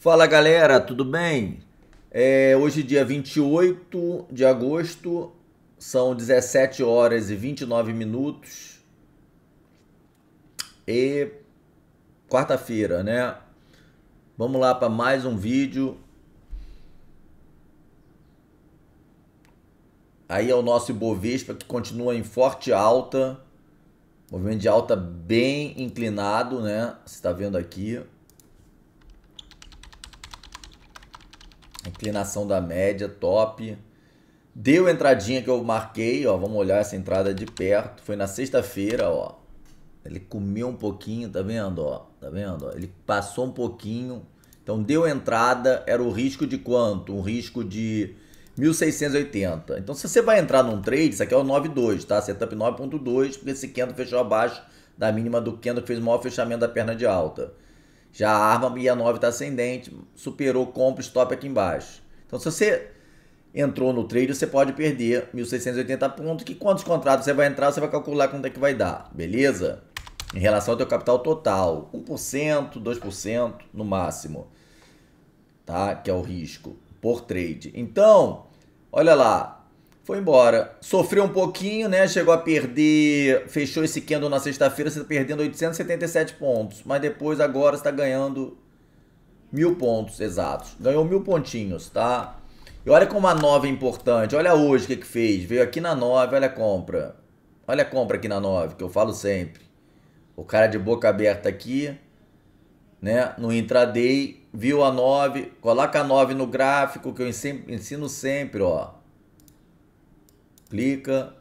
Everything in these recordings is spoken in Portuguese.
Fala galera, tudo bem? É, hoje, dia 28 de agosto, são 17 horas e 29 minutos. E quarta-feira, né? Vamos lá para mais um vídeo. Aí é o nosso Ibovespa que continua em forte alta. Movimento de alta bem inclinado, né? Você está vendo aqui. inclinação da média, top. Deu entradinha que eu marquei, ó. Vamos olhar essa entrada de perto. Foi na sexta-feira, ó. Ele comeu um pouquinho, tá vendo, ó? Tá vendo? Ó? Ele passou um pouquinho. Então deu entrada, era o risco de quanto? Um risco de 1680. Então se você vai entrar num trade, isso aqui é o 92, tá? Setup 9.2, porque esse candle fechou abaixo da mínima do candle que fez o maior fechamento da perna de alta. Já a arma 69 está ascendente, superou, compra, stop aqui embaixo. Então, se você entrou no trade, você pode perder 1.680 pontos, que quantos contratos você vai entrar, você vai calcular quanto é que vai dar, beleza? Em relação ao teu capital total, 1%, 2% no máximo, tá? Que é o risco por trade. Então, olha lá, foi embora. Sofreu um pouquinho, né? Chegou a perder, fechou esse candle na sexta-feira, você está perdendo 877 pontos. Mas depois, agora, está ganhando mil pontos exatos. Ganhou mil pontinhos, tá? E olha como a nova é importante. Olha hoje o que, que fez. Veio aqui na 9, olha a compra. Olha a compra aqui na 9, que eu falo sempre. O cara de boca aberta aqui, né? No intraday, viu a 9, coloca a 9 no gráfico, que eu ensino sempre, ó explica,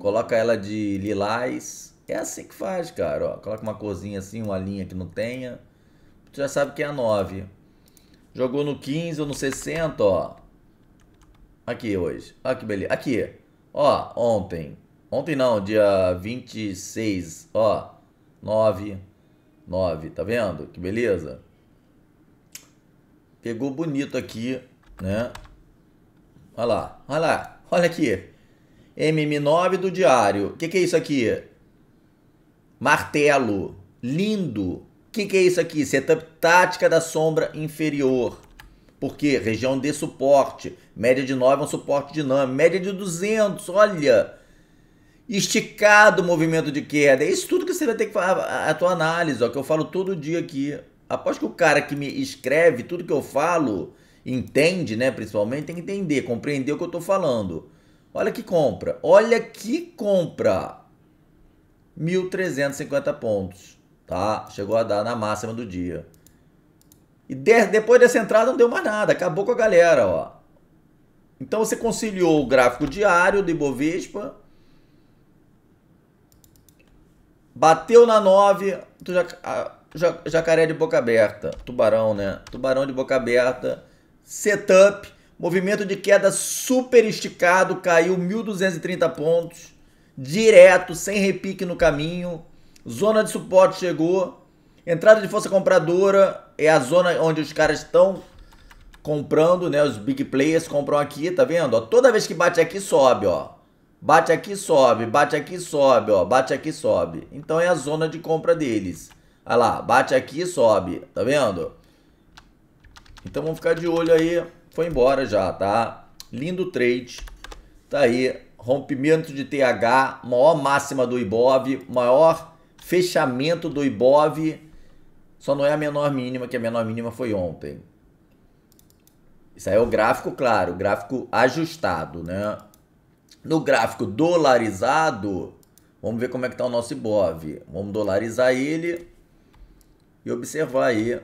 coloca ela de lilás. É assim que faz, cara. Ó, coloca uma corzinha assim, uma linha que não tenha. Tu já sabe que é a 9. Jogou no 15 ou no 60, ó. Aqui hoje. Olha que beleza. Aqui. Ó, ontem. Ontem não, dia 26. Ó, 9. 9. Tá vendo? Que beleza. Pegou bonito aqui, né? Olha lá, olha lá. Olha aqui. MM9 do diário. O que, que, é isso aqui? Martelo. Lindo. O que, que, é isso aqui? Setup tática da sombra inferior. Por quê? Região de suporte. Média de 9 é um suporte dinâmico. Média de 200, olha. Esticado o movimento de queda. É isso tudo que você vai ter que fazer. A, a tua análise, ó, que eu falo todo dia aqui. Após que o cara que me escreve tudo que eu falo, entende, né, principalmente, tem que entender, compreender o que eu estou falando. Olha que compra, olha que compra. 1.350 pontos, tá? Chegou a dar na máxima do dia. E de, depois dessa entrada não deu mais nada, acabou com a galera, ó. Então você conciliou o gráfico diário do Ibovespa, bateu na 9, tu já, jacaré de boca aberta, tubarão, né? Tubarão de boca aberta, setup, movimento de queda super esticado, caiu 1.230 pontos, direto, sem repique no caminho, zona de suporte chegou, entrada de força compradora é a zona onde os caras estão comprando, né? Os big players compram aqui, tá vendo? Ó, toda vez que bate aqui, sobe, ó. Bate aqui, sobe, bate aqui, sobe, ó. Bate aqui, sobe. Então é a zona de compra deles. Olha lá, bate aqui, sobe, tá vendo? Então vamos ficar de olho aí. Foi embora já, tá? Lindo trade. Tá aí. Rompimento de TH, maior máxima do Ibov, maior fechamento do Ibov. Só não é a menor mínima, que a menor mínima foi ontem. Isso aí é o gráfico, claro, o gráfico ajustado, né? No gráfico dolarizado, vamos ver como é que tá o nosso Ibov. Vamos dolarizar ele e observar aí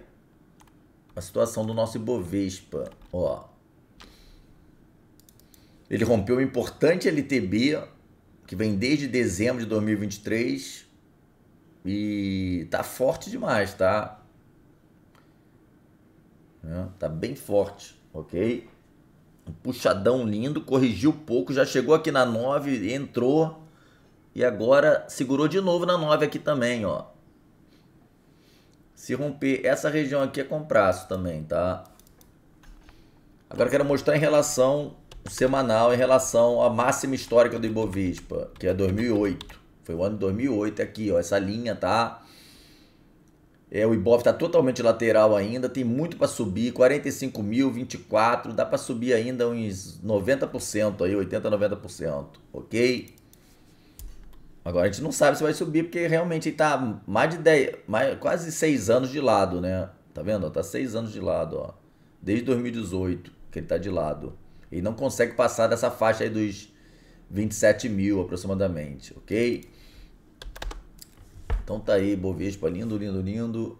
a situação do nosso Ibovespa. Ó. Ele rompeu um importante LTB, que vem desde dezembro de 2023. E tá forte demais, tá? É, tá bem forte, ok? Um puxadão lindo, corrigiu pouco, já chegou aqui na 9, entrou. E agora segurou de novo na 9 aqui também, ó. Se romper essa região aqui é prazo também, tá? Agora quero mostrar em relação semanal, em relação à máxima histórica do Ibovespa, que é 2008. Foi o ano de 2008 é aqui, ó, essa linha, tá? É, o Ibov está totalmente lateral ainda, tem muito para subir, 45 mil, 24, dá para subir ainda uns 90% aí, 80, 90%, ok? Agora a gente não sabe se vai subir, porque realmente está mais de 10, mais, quase 6 anos de lado, né? Tá vendo? Está 6 anos de lado, ó. Desde 2018 que ele está de lado. E não consegue passar dessa faixa aí dos 27 mil aproximadamente, ok? Então tá aí, Bovespa, lindo, lindo, lindo.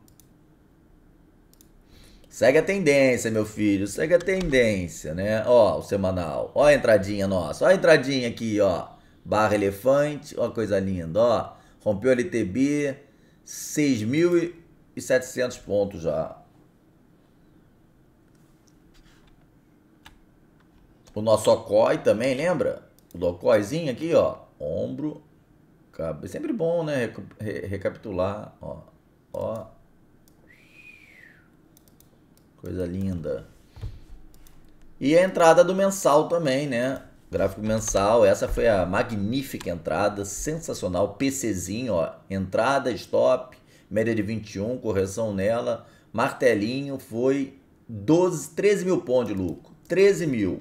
Segue a tendência, meu filho, segue a tendência, né? Ó, o semanal. Ó a entradinha nossa, ó a entradinha aqui, ó barra elefante, uma coisa linda, ó, rompeu a LTB, 6.700 pontos já. O nosso OCOI também, lembra? O OCOIzinho aqui, ó, ombro, cabeça, é sempre bom, né, recapitular, ó, ó, coisa linda. E a entrada do mensal também, né? Gráfico mensal, essa foi a magnífica entrada, sensacional, PCzinho, ó, entrada, stop, média de 21, correção nela, martelinho, foi 12, 13 mil pontos de lucro, 13 mil,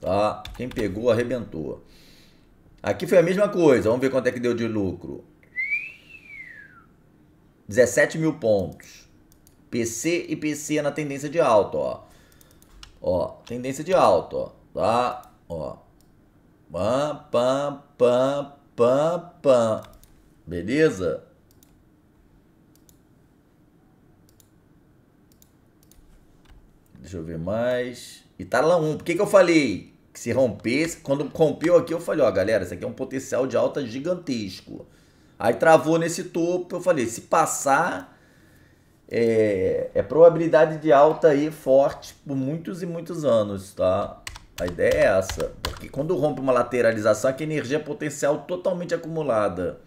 tá? Quem pegou, arrebentou. Aqui foi a mesma coisa, vamos ver quanto é que deu de lucro. 17 mil pontos. PC e PC na tendência de alta, ó. Ó, tendência de alta, ó, tá? Ó. Pá, pá, pá, pá, pá. Beleza? Deixa eu ver mais. E tá lá um. Por que, que eu falei? Que se rompesse. Quando rompeu aqui, eu falei, ó, galera, isso aqui é um potencial de alta gigantesco. Aí travou nesse topo, eu falei, se passar, é, é probabilidade de alta aí forte por muitos e muitos anos, tá? A ideia é essa, porque quando rompe uma lateralização, é que energia potencial totalmente acumulada.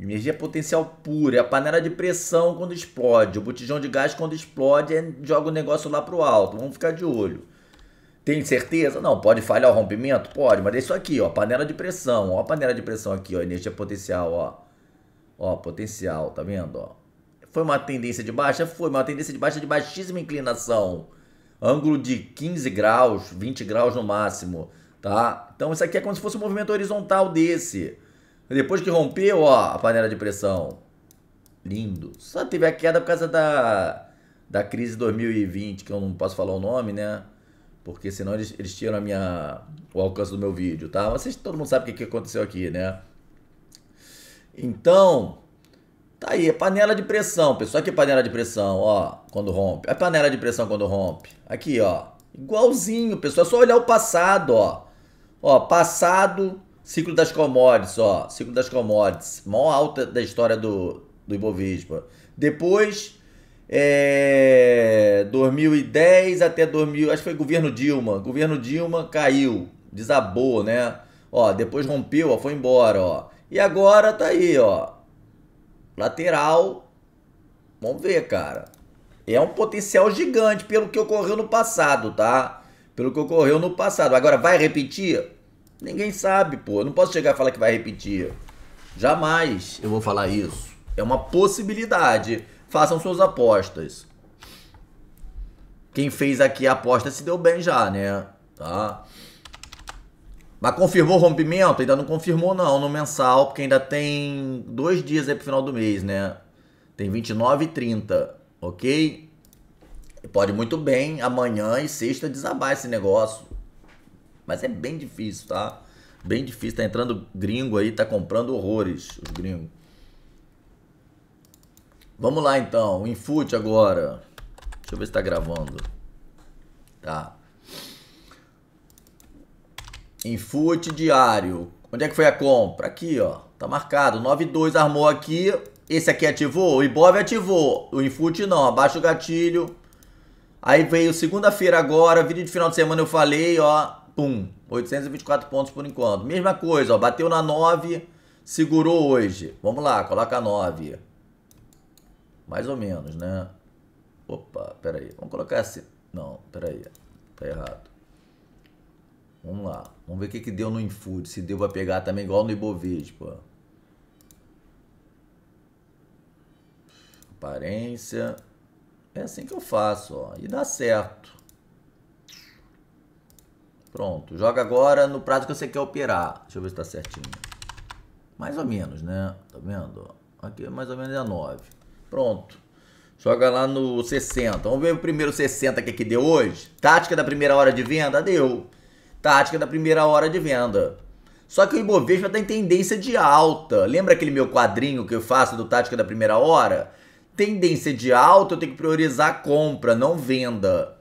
Energia potencial pura, é a panela de pressão quando explode, o botijão de gás quando explode, é, joga o negócio lá pro alto. Vamos ficar de olho. Tem certeza? Não, pode falhar o rompimento? Pode, mas é isso aqui, ó, panela de pressão, ó, a panela de pressão aqui, ó, energia potencial, ó. Ó, potencial, tá vendo, ó? Foi uma tendência de baixa? Foi, uma tendência de baixa de baixíssima inclinação ângulo de 15 graus, 20 graus no máximo, tá? Então isso aqui é como se fosse um movimento horizontal desse. Depois que rompeu, ó, a panela de pressão. Lindo. Só teve a queda por causa da, da crise 2020, que eu não posso falar o nome, né? Porque senão eles, eles tiram a minha, o alcance do meu vídeo, tá? Vocês, todo mundo sabe o que, que aconteceu aqui, né? Então, Tá aí, é panela de pressão, pessoal. Aqui é panela de pressão, ó, quando rompe. É panela de pressão quando rompe. Aqui, ó. Igualzinho, pessoal. É só olhar o passado, ó. Ó, passado, ciclo das commodities, ó. Ciclo das commodities. Maior alta da história do, do Ibovespa. Depois, é, 2010 até 2000, acho que foi governo Dilma. Governo Dilma caiu, desabou, né? Ó, depois rompeu, ó, foi embora, ó. E agora tá aí, ó. Lateral. Vamos ver, cara. É um potencial gigante pelo que ocorreu no passado, tá? Pelo que ocorreu no passado. Agora, vai repetir? Ninguém sabe, pô. Eu não posso chegar a falar que vai repetir. Jamais eu vou falar isso. É uma possibilidade. Façam suas apostas. Quem fez aqui a aposta se deu bem já, né? Tá? Mas confirmou o rompimento? Ainda não confirmou, não, no mensal, porque ainda tem dois dias aí pro final do mês, né? Tem 29 e 30, ok? pode muito bem amanhã e sexta desabar esse negócio. Mas é bem difícil, tá? Bem difícil. Tá entrando gringo aí, tá comprando horrores, os gringos. Vamos lá então, o Infute agora. Deixa eu ver se tá gravando. Tá. Em fute diário. Onde é que foi a compra? Aqui, ó. Tá marcado. 9,2 armou aqui. Esse aqui ativou. O Ibov ativou. O Infute não. Abaixa o gatilho. Aí veio segunda-feira agora. Vídeo de final de semana eu falei, ó. Pum. 824 pontos por enquanto. Mesma coisa, ó. Bateu na 9. Segurou hoje. Vamos lá. Coloca 9. Mais ou menos, né? Opa, peraí. Vamos colocar assim. Não, peraí. Tá errado. Vamos lá. Vamos ver o que, que deu no Infood. Se deu, vai pegar também igual no Ibovespa. Aparência. É assim que eu faço, ó. E dá certo. Pronto. Joga agora no prazo que você quer operar. Deixa eu ver se tá certinho. Mais ou menos, né? Tá vendo? Aqui mais ou menos é 9. Pronto. Joga lá no 60. Vamos ver o primeiro 60 que aqui é deu hoje. Tática da primeira hora de venda? Deu tática da primeira hora de venda. Só que o Ibovespa tá em tendência de alta. Lembra aquele meu quadrinho que eu faço do tática da primeira hora? Tendência de alta, eu tenho que priorizar a compra, não venda.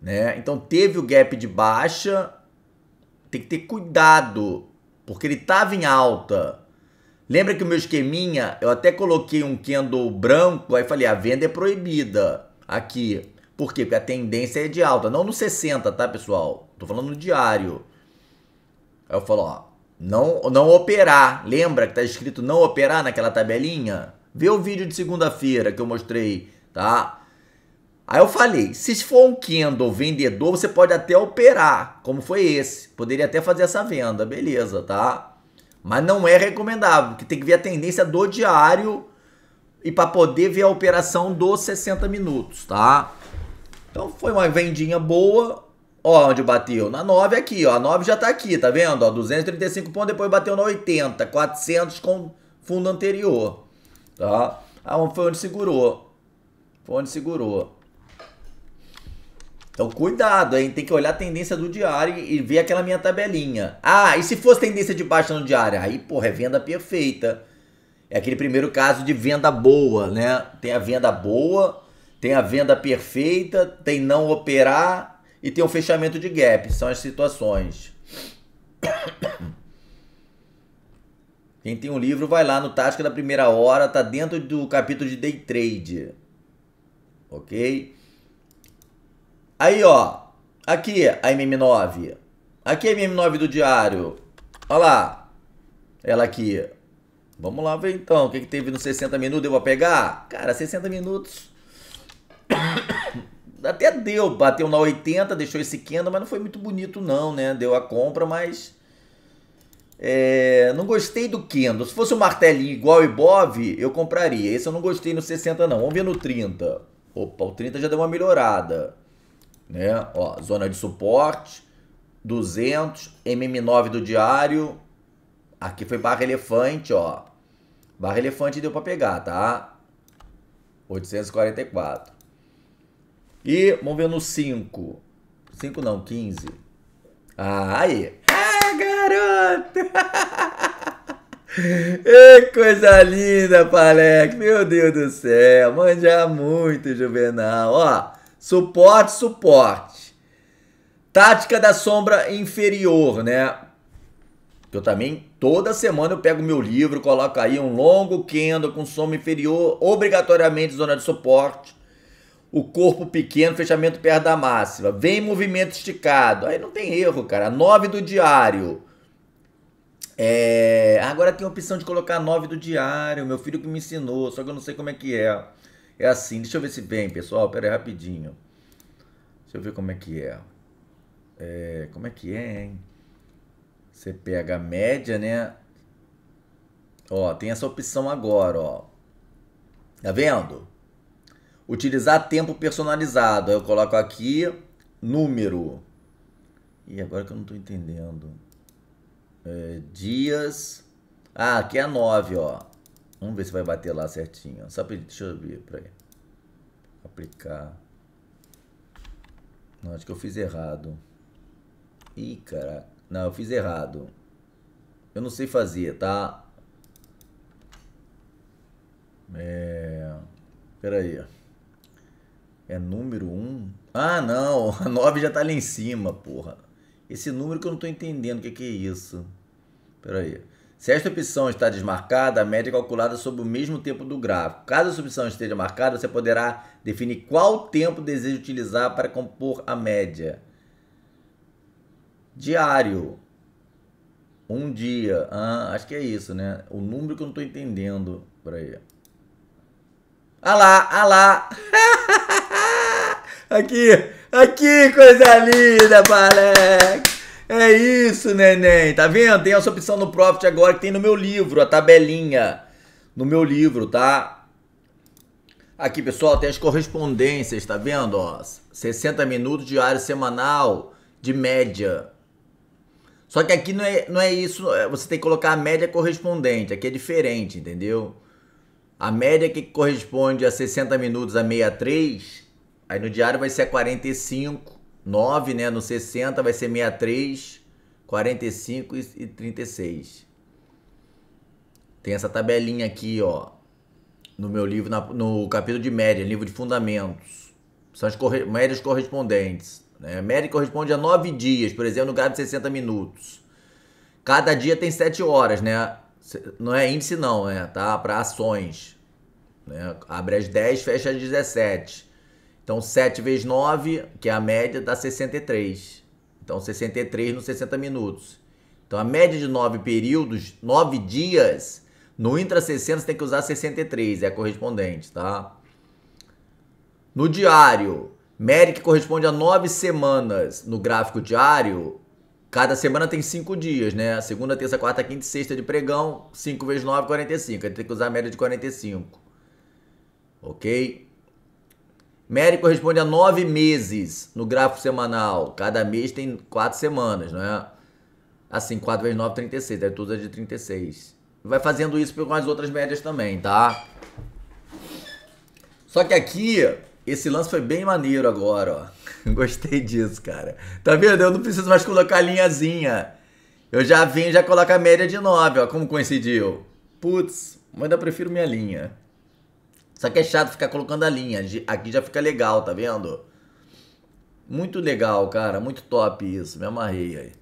Né? Então teve o gap de baixa, tem que ter cuidado, porque ele estava em alta. Lembra que o meu esqueminha, eu até coloquei um candle branco, aí falei, a venda é proibida aqui. Por quê? Porque a tendência é de alta, não no 60, tá, pessoal? Tô falando no diário. Aí eu falo, ó, não, não operar. Lembra que tá escrito não operar naquela tabelinha? Vê o vídeo de segunda-feira que eu mostrei, tá? Aí eu falei, se for um candle vendedor, você pode até operar, como foi esse. Poderia até fazer essa venda, beleza, tá? Mas não é recomendável, porque tem que ver a tendência do diário e para poder ver a operação dos 60 minutos, tá? Então foi uma vendinha boa. Ó, onde bateu? Na 9 aqui, ó. A 9 já tá aqui, tá vendo? Ó, 235 pontos, depois bateu na 80. 400 com fundo anterior. Tá? Ah, foi onde segurou. Foi onde segurou. Então, cuidado, hein? Tem que olhar a tendência do diário e ver aquela minha tabelinha. Ah, e se fosse tendência de baixa no diário? Aí, porra, é venda perfeita. É aquele primeiro caso de venda boa, né? Tem a venda boa tem a venda perfeita, tem não operar e tem o fechamento de gap. São as situações. Quem tem um livro vai lá no Tática da Primeira Hora, tá dentro do capítulo de Day Trade. Ok? Aí, ó. Aqui a MM9. Aqui é a MM9 do diário. Olha lá. Ela aqui. Vamos lá ver então. O que, que teve nos 60 minutos? Eu vou pegar? Cara, 60 minutos. Até deu, bateu na 80, deixou esse Kendo, mas não foi muito bonito não, né? Deu a compra, mas... É, não gostei do Kendo. Se fosse um martelinho igual o Ibov, eu compraria. Esse eu não gostei no 60 não. Vamos ver no 30. Opa, o 30 já deu uma melhorada. Né? Ó, zona de suporte, 200, MM9 do diário. Aqui foi barra elefante, ó. Barra elefante deu para pegar, tá? 844. E vamos ver no 5. 5 não, 15. Ah, aí. Ah, garoto! e coisa linda, Palec. Meu Deus do céu. Manja muito, Juvenal. Ó, suporte, suporte. Tática da sombra inferior, né? Eu também, toda semana eu pego meu livro, coloco aí um longo candle com sombra inferior, obrigatoriamente zona de suporte o corpo pequeno, fechamento perto da máxima. Vem movimento esticado. Aí não tem erro, cara. 9 do diário. É... Agora tem a opção de colocar 9 do diário. Meu filho que me ensinou, só que eu não sei como é que é. É assim, deixa eu ver se vem, pessoal. Pera aí, rapidinho. Deixa eu ver como é que é. é... Como é que é, hein? Você pega a média, né? Ó, tem essa opção agora, ó. Tá vendo? Utilizar tempo personalizado. Aí eu coloco aqui número. E agora que eu não estou entendendo. É, dias. Ah, aqui é 9, ó. Vamos ver se vai bater lá certinho. Só pra, deixa eu ver, para Aplicar. Não, acho que eu fiz errado. Ih, caraca. Não, eu fiz errado. Eu não sei fazer, tá? É... Peraí, ó. É número 1? Um? Ah, não. A 9 já tá ali em cima, porra. Esse número que eu não tô entendendo. O que, que é isso? Pera aí. Se esta opção está desmarcada, a média é calculada sobre o mesmo tempo do gráfico. Caso essa opção esteja marcada, você poderá definir qual tempo deseja utilizar para compor a média. Diário. Um dia. Ah, acho que é isso, né? O número que eu não estou entendendo. Peraí. Ah lá, ah lá. Aqui, aqui, coisa linda, Palex. É isso, neném. Tá vendo? Tem essa opção no Profit agora que tem no meu livro, a tabelinha. No meu livro, tá? Aqui, pessoal, tem as correspondências, tá vendo? Ó, 60 minutos diário semanal, de média. Só que aqui não é, não é isso. É, você tem que colocar a média correspondente. Aqui é diferente, entendeu? A média que corresponde a 60 minutos a 63 Aí no diário vai ser a 45, 9, né? No 60 vai ser 63, 45 e 36. Tem essa tabelinha aqui, ó. No meu livro, na, no capítulo de média, livro de fundamentos. São as corre médias correspondentes. Né? A média corresponde a 9 dias, por exemplo, no gráfico de 60 minutos. Cada dia tem 7 horas, né? Não é índice não, né? Tá? Para ações. Né? Abre às 10, fecha às 17. Então 7 vezes 9, que é a média, dá 63. Então 63 nos 60 minutos. Então a média de 9 períodos, 9 dias, no intra 60 você tem que usar 63, é a correspondente, tá? No diário, média que corresponde a 9 semanas no gráfico diário, Cada semana tem 5 dias, né? Segunda, terça, quarta, quinta e sexta de pregão. 5 vezes 9, 45. A gente tem que usar a média de 45. Ok? Médio corresponde a nove meses no gráfico semanal. Cada mês tem quatro semanas, não é? Assim, 4 vezes 9, 36. Aí tudo de 36. Vai fazendo isso com as outras médias também, tá? Só que aqui, esse lance foi bem maneiro agora, ó. Gostei disso, cara. Tá vendo? Eu não preciso mais colocar a linhazinha. Eu já e já coloco a média de 9, ó. Como coincidiu. Putz, mas eu prefiro minha linha. Só que é chato ficar colocando a linha. Aqui já fica legal, tá vendo? Muito legal, cara. Muito top isso. Me amarrei aí.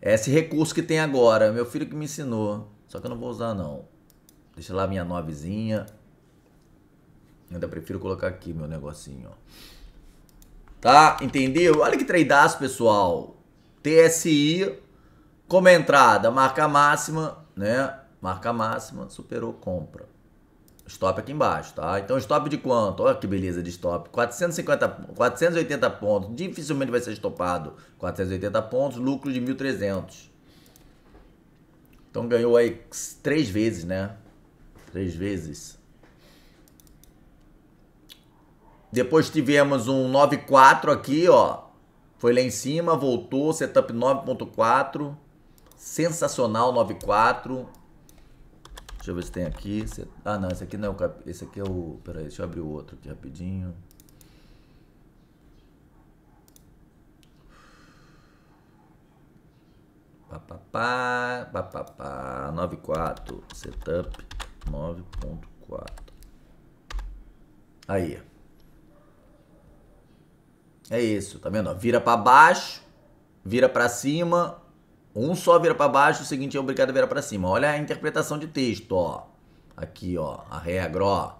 É esse recurso que tem agora. Meu filho que me ensinou. Só que eu não vou usar, não. Deixa lá minha novezinha. Ainda prefiro colocar aqui meu negocinho, ó. Tá? Entendeu? Olha que tradeaço, pessoal. TSI, como é entrada, marca máxima, né? Marca máxima, superou compra. Stop aqui embaixo, tá? Então, stop de quanto? Olha que beleza de stop. 450, 480 pontos. Dificilmente vai ser estopado. 480 pontos, lucro de 1.300. Então, ganhou aí três vezes, né? Três vezes. Depois tivemos um 9.4 aqui, ó. Foi lá em cima, voltou. Setup 9.4. Sensacional 9.4. Deixa eu ver se tem aqui. Ah, não, esse aqui não é o cap... Esse aqui é o. Peraí, deixa eu abrir o outro aqui rapidinho. Papapá, papapá, 94, setup 9.4. Aí. É isso, tá vendo? Vira para baixo, vira para cima, um só vira para baixo, o seguinte é obrigado a virar para cima. Olha a interpretação de texto, ó. Aqui, ó, a regra, ó.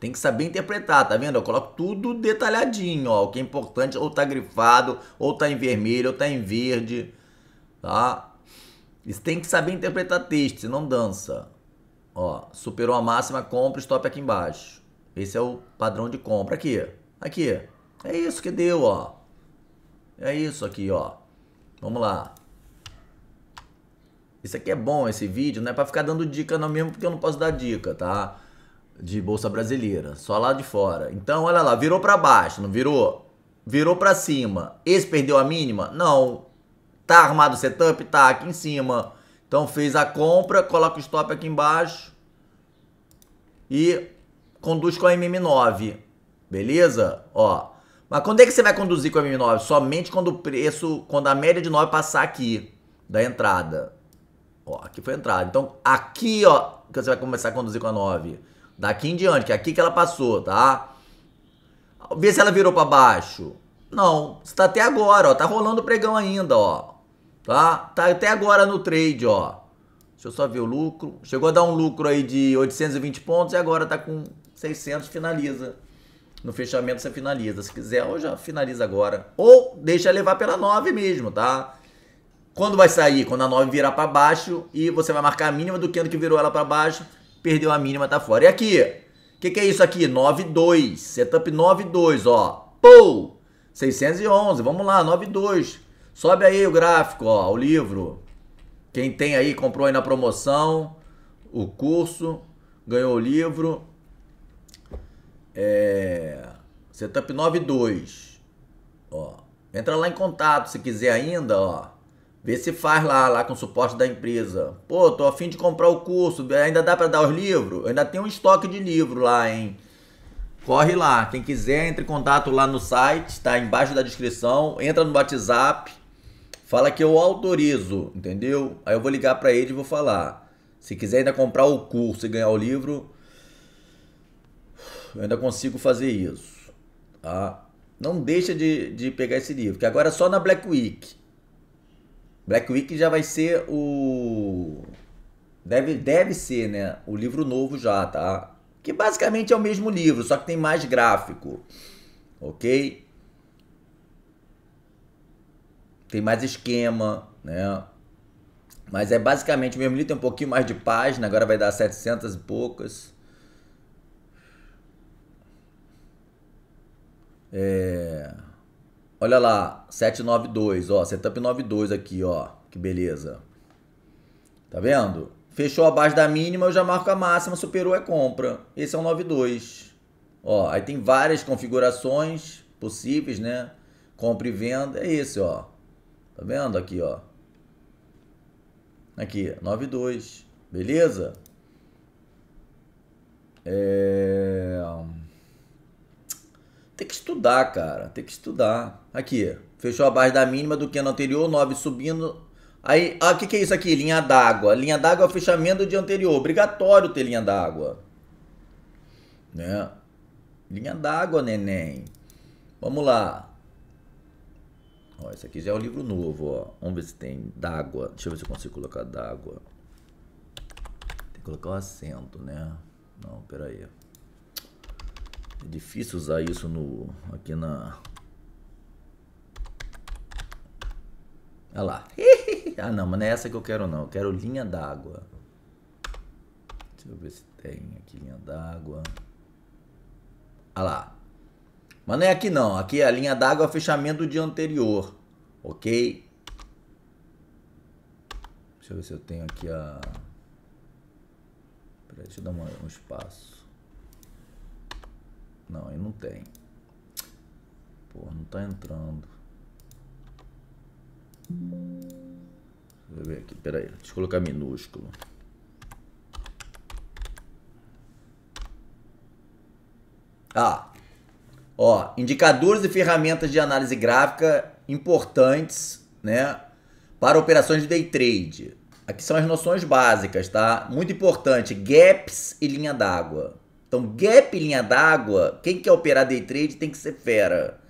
Tem que saber interpretar, tá vendo? Eu coloco tudo detalhadinho, ó. O que é importante, ou tá grifado, ou tá em vermelho, ou tá em verde, tá? Você tem que saber interpretar texto, senão dança. Ó, superou a máxima, compra, stop aqui embaixo. Esse é o padrão de compra. Aqui, aqui. É isso que deu, ó. É isso aqui, ó. Vamos lá. Isso aqui é bom, esse vídeo, não é para ficar dando dica não mesmo, porque eu não posso dar dica, tá? De bolsa brasileira, só lá de fora. Então, olha lá, virou para baixo, não virou? Virou para cima. Esse perdeu a mínima? Não. Tá armado o setup? Tá aqui em cima. Então fez a compra, coloca o stop aqui embaixo e conduz com a MM9. Beleza? Ó. Mas quando é que você vai conduzir com a MM9? Somente quando o preço, quando a média de 9 passar aqui da entrada. Ó, aqui foi a entrada. Então, aqui, ó, que você vai começar a conduzir com a 9. Daqui em diante, que é aqui que ela passou, tá? Vê se ela virou para baixo. Não, está até agora, ó. Tá rolando o pregão ainda, ó. Tá? Tá até agora no trade, ó. Deixa eu só ver o lucro. Chegou a dar um lucro aí de 820 pontos e agora tá com 600, finaliza. No fechamento você finaliza. Se quiser, ou já finaliza agora. Ou deixa levar pela 9 mesmo, tá? Quando vai sair? Quando a 9 virar para baixo e você vai marcar a mínima do que candle que virou ela para baixo, perdeu a mínima, tá fora. E aqui? O que, que, é isso aqui? 9,2. Setup 9,2, ó. Pou! 611, vamos lá, 9,2. Sobe aí o gráfico, ó, o livro. Quem tem aí, comprou aí na promoção o curso, ganhou o livro. É... Setup 9,2. Ó. Entra lá em contato se quiser ainda, ó. Vê se faz lá, lá com o suporte da empresa. Pô, tô afim de comprar o curso, ainda dá para dar os livros? Ainda tem um estoque de livro lá, hein? Corre lá, quem quiser, entre em contato lá no site, tá embaixo da descrição, entra no WhatsApp, fala que eu autorizo, entendeu? Aí eu vou ligar para ele e vou falar. Se quiser ainda comprar o curso e ganhar o livro, eu ainda consigo fazer isso, tá? Não deixa de, de pegar esse livro, que agora é só na Black Week. Black Week já vai ser o. Deve, deve ser, né? O livro novo já, tá? Que basicamente é o mesmo livro, só que tem mais gráfico. Ok? Tem mais esquema, né? Mas é basicamente o mesmo livro, tem um pouquinho mais de página, agora vai dar 700 e poucas. É. Olha lá, 792, ó, setup 92 aqui, ó. Que beleza. Tá vendo? Fechou abaixo da mínima, eu já marco a máxima, superou é compra. Esse é o 92. Ó, aí tem várias configurações possíveis, né? Compra e venda, é esse, ó. Tá vendo aqui, ó? Aqui, 92. Beleza? É... Tem que estudar, cara. Tem que estudar. Aqui, fechou abaixo da mínima do que no anterior, 9 subindo. Aí, ah, o que, que é isso aqui? Linha d'água. Linha d'água é o fechamento do dia anterior. Obrigatório ter linha d'água. Né? Linha d'água, neném. Vamos lá. Ó, esse aqui já é o um livro novo, ó. Vamos ver se tem d'água. Deixa eu ver se eu consigo colocar d'água. Tem que colocar o um acento, né? Não, peraí. aí. É difícil usar isso no aqui na... Olha lá. ah, não, mas não é essa que eu quero não. Eu quero linha d'água. Deixa eu ver se tem aqui linha d'água. Olha lá. Mas não é aqui não. Aqui é a linha d'água é o fechamento do dia anterior. Ok? Deixa eu ver se eu tenho aqui a... Peraí, deixa eu dar um espaço. Não, aí não tem. Pô, não tá entrando. Deixa eu ver aqui, peraí. Deixa eu colocar minúsculo. Ah, ó, indicadores e ferramentas de análise gráfica importantes, né, para operações de day trade. Aqui são as noções básicas, tá? Muito importante, gaps e linha d'água. Então, gap linha d'água, quem quer operar day trade tem que ser fera.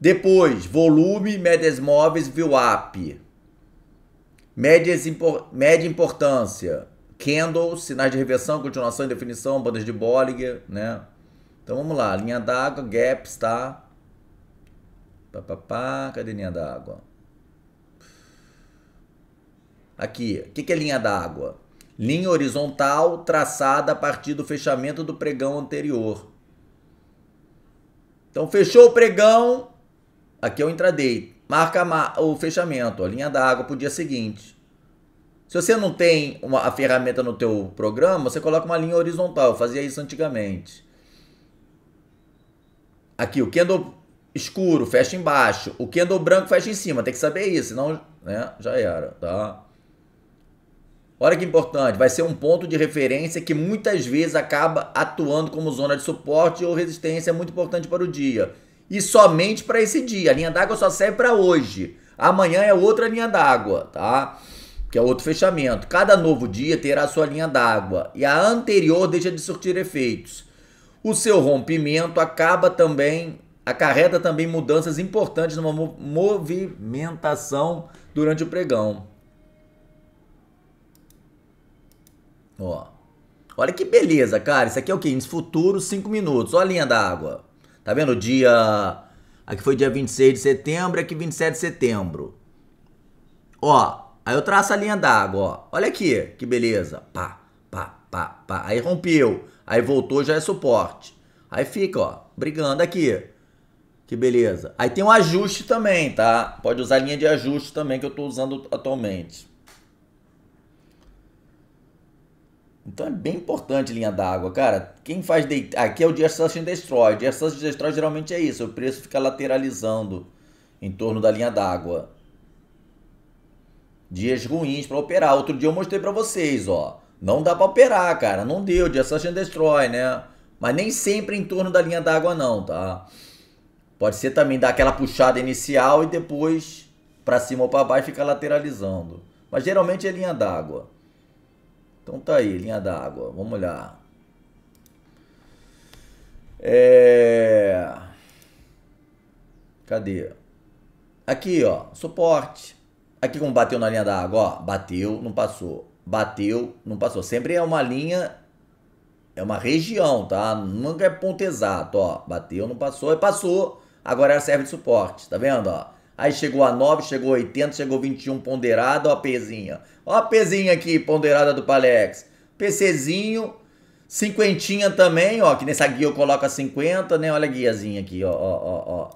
Depois, volume, médias móveis, VWAP. Médias impor, média importância. Candle, sinais de reversão, continuação e definição, bandas de Bollinger, né? Então vamos lá, linha d'água, gaps, tá? Pá, pá, pá, cadê linha d'água? Aqui, o que, que é linha d'água? linha horizontal traçada a partir do fechamento do pregão anterior. Então, fechou o pregão, aqui é o intraday, marca o fechamento, a linha da água para o dia seguinte. Se você não tem uma, a ferramenta no teu programa, você coloca uma linha horizontal, eu fazia isso antigamente. Aqui, o candle escuro fecha embaixo, o candle branco fecha em cima, tem que saber isso, senão né, já era, tá? Olha que importante, vai ser um ponto de referência que muitas vezes acaba atuando como zona de suporte ou resistência muito importante para o dia. E somente para esse dia. A linha d'água só serve para hoje. Amanhã é outra linha d'água, tá? Que é outro fechamento. Cada novo dia terá sua linha d'água e a anterior deixa de surtir efeitos. O seu rompimento acaba também acarreta também mudanças importantes numa movimentação durante o pregão. Ó. Olha que beleza, cara. Isso aqui é o quê? Futuro, 5 minutos. Olha a linha da água. Tá vendo? Dia. Aqui foi dia 26 de setembro, aqui 27 de setembro. Ó, aí eu traço a linha d'água, ó. Olha aqui, que beleza. Pá, pá, pá, pá. Aí rompeu. Aí voltou, já é suporte. Aí fica, ó, brigando aqui. Que beleza. Aí tem um ajuste também, tá? Pode usar a linha de ajuste também que eu tô usando atualmente. Então é bem importante linha d'água, cara. Quem faz day... aqui é o Dear Search and Destroy. Dia Search and Destroy geralmente é isso, o preço fica lateralizando em torno da linha d'água. Dias ruins para operar. Outro dia eu mostrei para vocês, ó. Não dá para operar, cara. Não deu, Dia Search and Destroy, né? Mas nem sempre em torno da linha d'água não, tá? Pode ser também dar aquela puxada inicial e depois para cima ou para baixo fica lateralizando. Mas geralmente é linha d'água. Então tá aí, linha d'água. Vamos olhar. É... Cadê? Aqui, ó, suporte. Aqui como bateu na linha d'água, ó, bateu, não passou. Bateu, não passou. Sempre é uma linha, é uma região, tá? Nunca é ponto exato, ó. Bateu, não passou, e passou. Agora ela serve de suporte, tá vendo, ó? Aí chegou a 9, chegou 80, chegou 21 ponderado, ó a pezinha. Ó a pezinha aqui, ponderada do Palex. PCzinho, cinquentinha também, ó, que nessa guia eu coloco a 50, né? Olha a guiazinha aqui, ó, ó, ó, ó.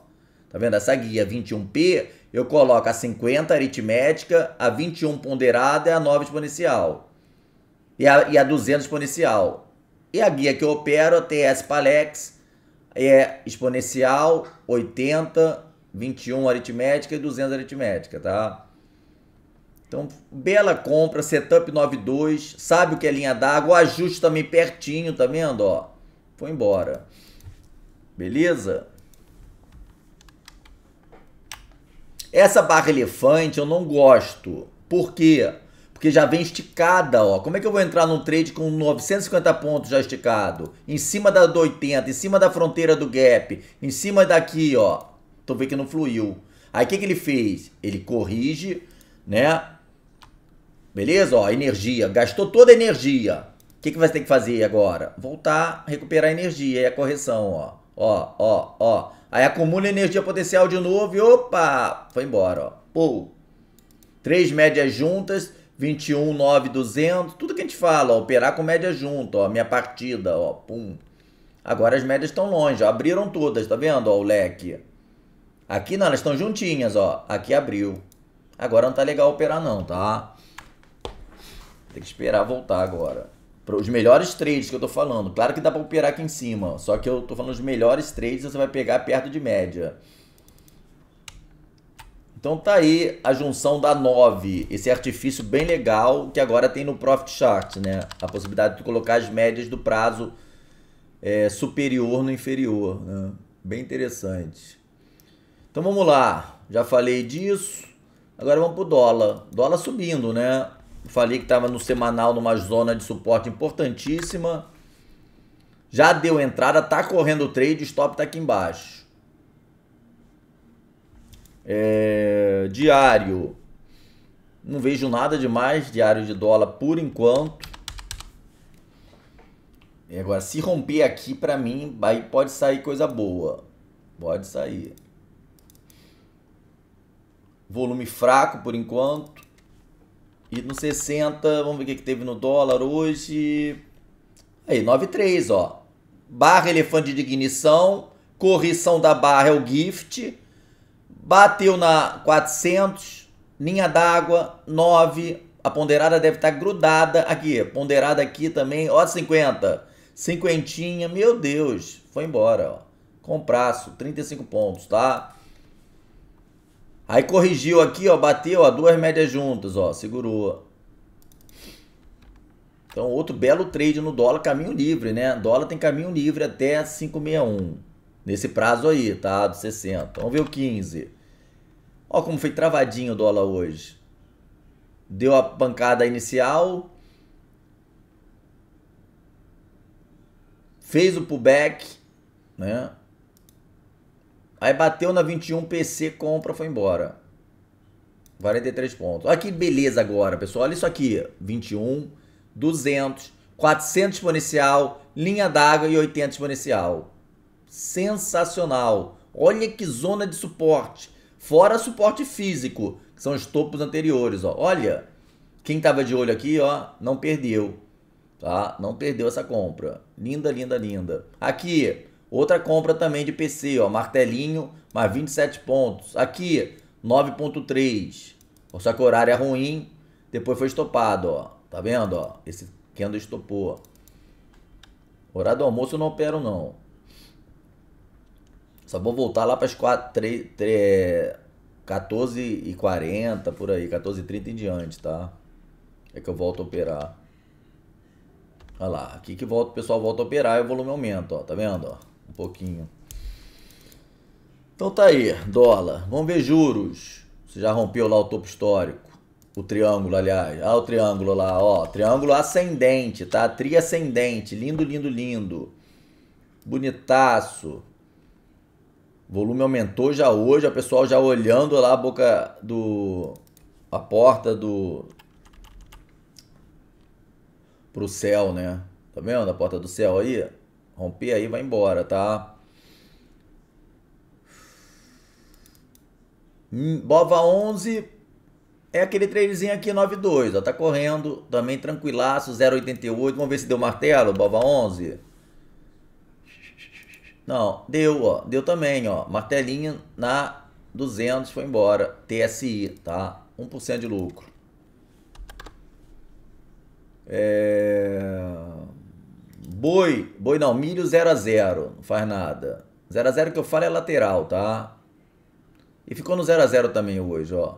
Tá vendo? Essa guia 21P, eu coloco a 50 aritmética, a 21 ponderada e é a 9 exponencial. E a, e a 200 exponencial. E a guia que eu opero, TS Palex, é exponencial, 80, 21 aritmética e 200 aritmética, tá? Então, bela compra, setup 92, sabe o que é linha d'água, o ajuste também pertinho, tá vendo, ó? Foi embora. Beleza? Essa barra elefante eu não gosto. Por quê? Porque já vem esticada, ó. Como é que eu vou entrar num trade com 950 pontos já esticado? Em cima da do 80, em cima da fronteira do gap, em cima daqui, ó. Então vê que não fluiu. Aí o que, que ele fez? Ele corrige, né? Beleza? Ó, energia. Gastou toda a energia. O que, que você tem que fazer agora? Voltar, recuperar a energia. e a correção, ó. Ó, ó, ó. Aí acumula energia potencial de novo e opa! Foi embora, ó. Pô. Três médias juntas, 21, 9, 200. Tudo que a gente fala, ó. Operar com média junto, ó. Minha partida, ó. Pum. Agora as médias estão longe, ó. Abriram todas, tá vendo? Ó, o leque. Aqui não, elas estão juntinhas, ó. Aqui abriu. Agora não tá legal operar não, tá? Tem que esperar voltar agora. Para os melhores trades que eu tô falando. Claro que dá para operar aqui em cima, só que eu tô falando os melhores trades, você vai pegar perto de média. Então tá aí a junção da 9, esse artifício bem legal que agora tem no Profit Chart, né? A possibilidade de colocar as médias do prazo é, superior no inferior, né? Bem interessante. Então vamos lá, já falei disso. Agora vamos para o dólar. Dólar subindo, né? Falei que estava no semanal numa zona de suporte importantíssima. Já deu entrada, tá correndo o trade, o stop tá aqui embaixo. É, diário. Não vejo nada demais, diário de dólar por enquanto. E agora, se romper aqui, para mim, aí pode sair coisa boa. Pode sair volume fraco por enquanto. E no 60, vamos ver o que, que teve no dólar hoje. Aí, 9,3, ó. Barra elefante de ignição, correção da barra é o gift. Bateu na 400, linha d'água, 9. A ponderada deve estar grudada aqui. Ponderada aqui também, ó, 50. Cinquentinha, meu Deus, foi embora, ó. Compraço, 35 pontos, tá? Aí corrigiu aqui, ó, bateu, ó, duas médias juntas, ó, segurou. Então, outro belo trade no dólar, caminho livre, né? Dólar tem caminho livre até 561. Nesse prazo aí, tá? Do 60. Vamos ver o 15. Ó como foi travadinho o dólar hoje. Deu a pancada inicial. Fez o pullback, né? Aí bateu na 21, PC, compra, foi embora. 43 pontos. Olha que beleza agora, pessoal. Olha isso aqui. 21, 200, 400 exponencial, linha d'água e 80 exponencial. Sensacional. Olha que zona de suporte. Fora suporte físico, que são os topos anteriores. Ó. Olha, quem estava de olho aqui, ó, não perdeu. Tá? Não perdeu essa compra. Linda, linda, linda. Aqui, Outra compra também de PC, ó, martelinho, mais 27 pontos. Aqui, 9.3. Só que o horário é ruim, depois foi estopado, ó. Tá vendo, ó? Esse candle estopou. Horário do almoço eu não opero, não. Só vou voltar lá para as 14 e 40, por aí, 14 e 30 em diante, tá? É que eu volto a operar. Olha lá, aqui que volta, o pessoal volta a operar e o volume aumenta, ó, tá vendo, ó? um pouquinho. Então tá aí, dólar. Vamos ver juros. Você já rompeu lá o topo histórico. O triângulo, aliás. Ah, o triângulo lá, ó. Triângulo ascendente, tá? Triascendente. Lindo, lindo, lindo. Bonitaço. Volume aumentou já hoje. O pessoal já olhando lá a boca do. A porta do. Pro céu, né? Tá vendo a porta do céu aí? Romper aí, vai embora, tá? Hum, Bova 11 é aquele tradezinho aqui, 92, ó, tá correndo, também tranquilaço, 0,88, vamos ver se deu martelo, Bova 11. Não, deu, ó, deu também, ó, martelinho na 200 foi embora, TSI, tá? 1% de lucro. É... Boi, boi não, milho 0 a 0 não faz nada. 0 a 0 que eu falo é lateral, tá? E ficou no 0 a 0 também hoje, ó.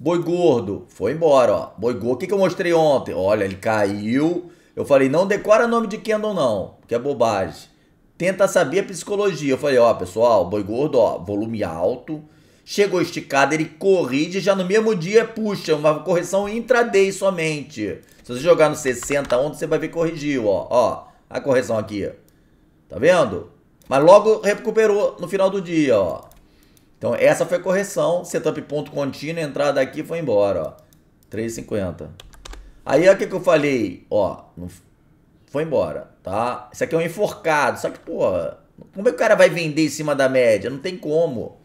Boi gordo, foi embora, ó. Boi gordo, o que, que eu mostrei ontem? Olha, ele caiu. Eu falei, não decora nome de Kendall não, que é bobagem. Tenta saber a psicologia. Eu falei, ó, pessoal, boi gordo, ó, volume alto. Chegou esticado, ele corrige, já no mesmo dia puxa, uma correção intraday somente. Se você jogar no 60 ontem, você vai ver corrigiu, ó, ó a correção aqui. Tá vendo? Mas logo recuperou no final do dia, ó. Então essa foi a correção, setup ponto contínuo, entrada aqui foi embora, ó. 3,50. Aí o que eu falei, ó, foi embora, tá? Isso aqui é um enforcado, só que, porra, como é que o cara vai vender em cima da média? Não tem como,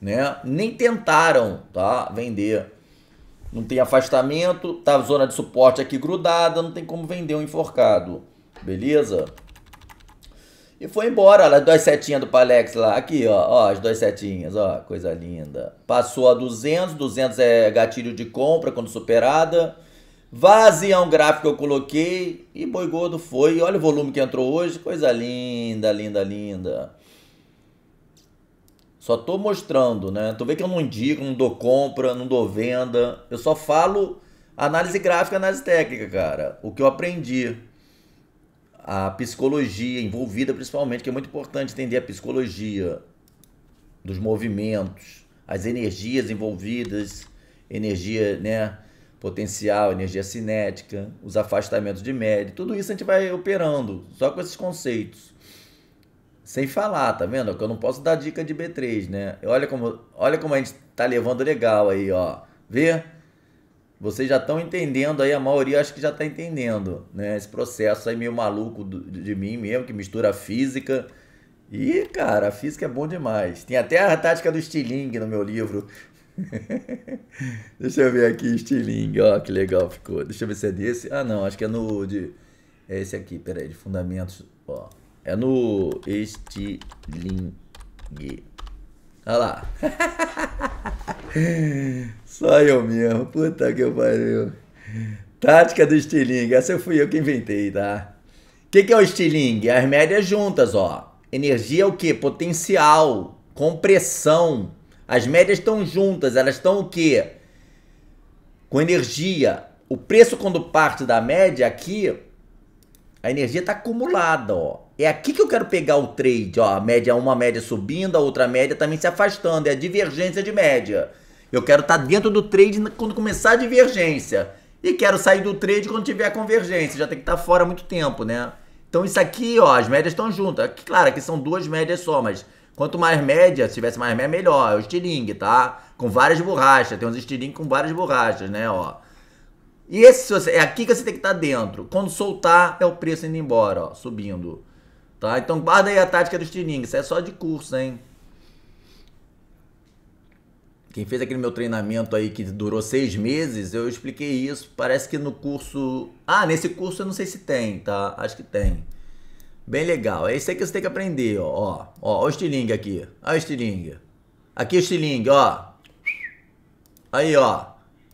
né? Nem tentaram, tá? Vender. Não tem afastamento, tá zona de suporte aqui grudada, não tem como vender um enforcado. Beleza? E foi embora, as duas setinhas do Palex lá. Aqui, ó, ó, as duas setinhas, ó, coisa linda. Passou a 200, 200 é gatilho de compra quando superada. Vazia um gráfico que eu coloquei e boi gordo foi. Olha o volume que entrou hoje, coisa linda, linda, linda. Só tô mostrando, né? Tu vê que eu não indico, não dou compra, não dou venda. Eu só falo análise gráfica, análise técnica, cara. O que eu aprendi a psicologia envolvida, principalmente, que é muito importante entender a psicologia dos movimentos, as energias envolvidas, energia né, potencial, energia cinética, os afastamentos de médio, tudo isso a gente vai operando, só com esses conceitos. Sem falar, tá vendo? Que eu não posso dar dica de B3, né? Olha como, olha como a gente tá levando legal aí, ó. Vê? vocês já estão entendendo aí, a maioria acho que já está entendendo, né? Esse processo aí meio maluco de mim mesmo, que mistura física. E, cara, a física é bom demais. Tem até a tática do estilingue no meu livro. Deixa eu ver aqui, estilingue, ó, que legal ficou. Deixa eu ver se é desse. Ah, não, acho que é no. De, é esse aqui, peraí, de fundamentos, ó. É no estilingue. Olha lá. Só eu mesmo. Puta que eu pariu. Tática do estilingue. Essa fui eu que inventei, tá? O que, que é o estilingue? As médias juntas, ó. Energia é o quê? Potencial, compressão. As médias estão juntas, elas estão o quê? Com energia. O preço quando parte da média aqui, a energia está acumulada, ó. É aqui que eu quero pegar o trade, ó. A média, uma média subindo, a outra média também se afastando. É a divergência de média. Eu quero estar tá dentro do trade quando começar a divergência. E quero sair do trade quando tiver a convergência. Já tem que estar tá fora há muito tempo, né? Então isso aqui, ó, as médias estão juntas. Aqui, claro, aqui são duas médias só, mas quanto mais média, se tivesse mais média, melhor. É o estilingue, tá? Com várias borrachas. Tem uns estilingue com várias borrachas, né, ó. E esse, é aqui que você tem que estar tá dentro. Quando soltar, é o preço indo embora, ó, subindo. Tá? Então guarda aí a tática do estilingue. Isso é só de curso, hein? Quem fez aquele meu treinamento aí que durou seis meses, eu expliquei isso. Parece que no curso. Ah, nesse curso eu não sei se tem, tá? Acho que tem. Bem legal. É isso aí que você tem que aprender, ó. Ó, ó, ó o estilingue aqui. Ó o estilingue. Aqui o estilingue, ó. Aí, ó.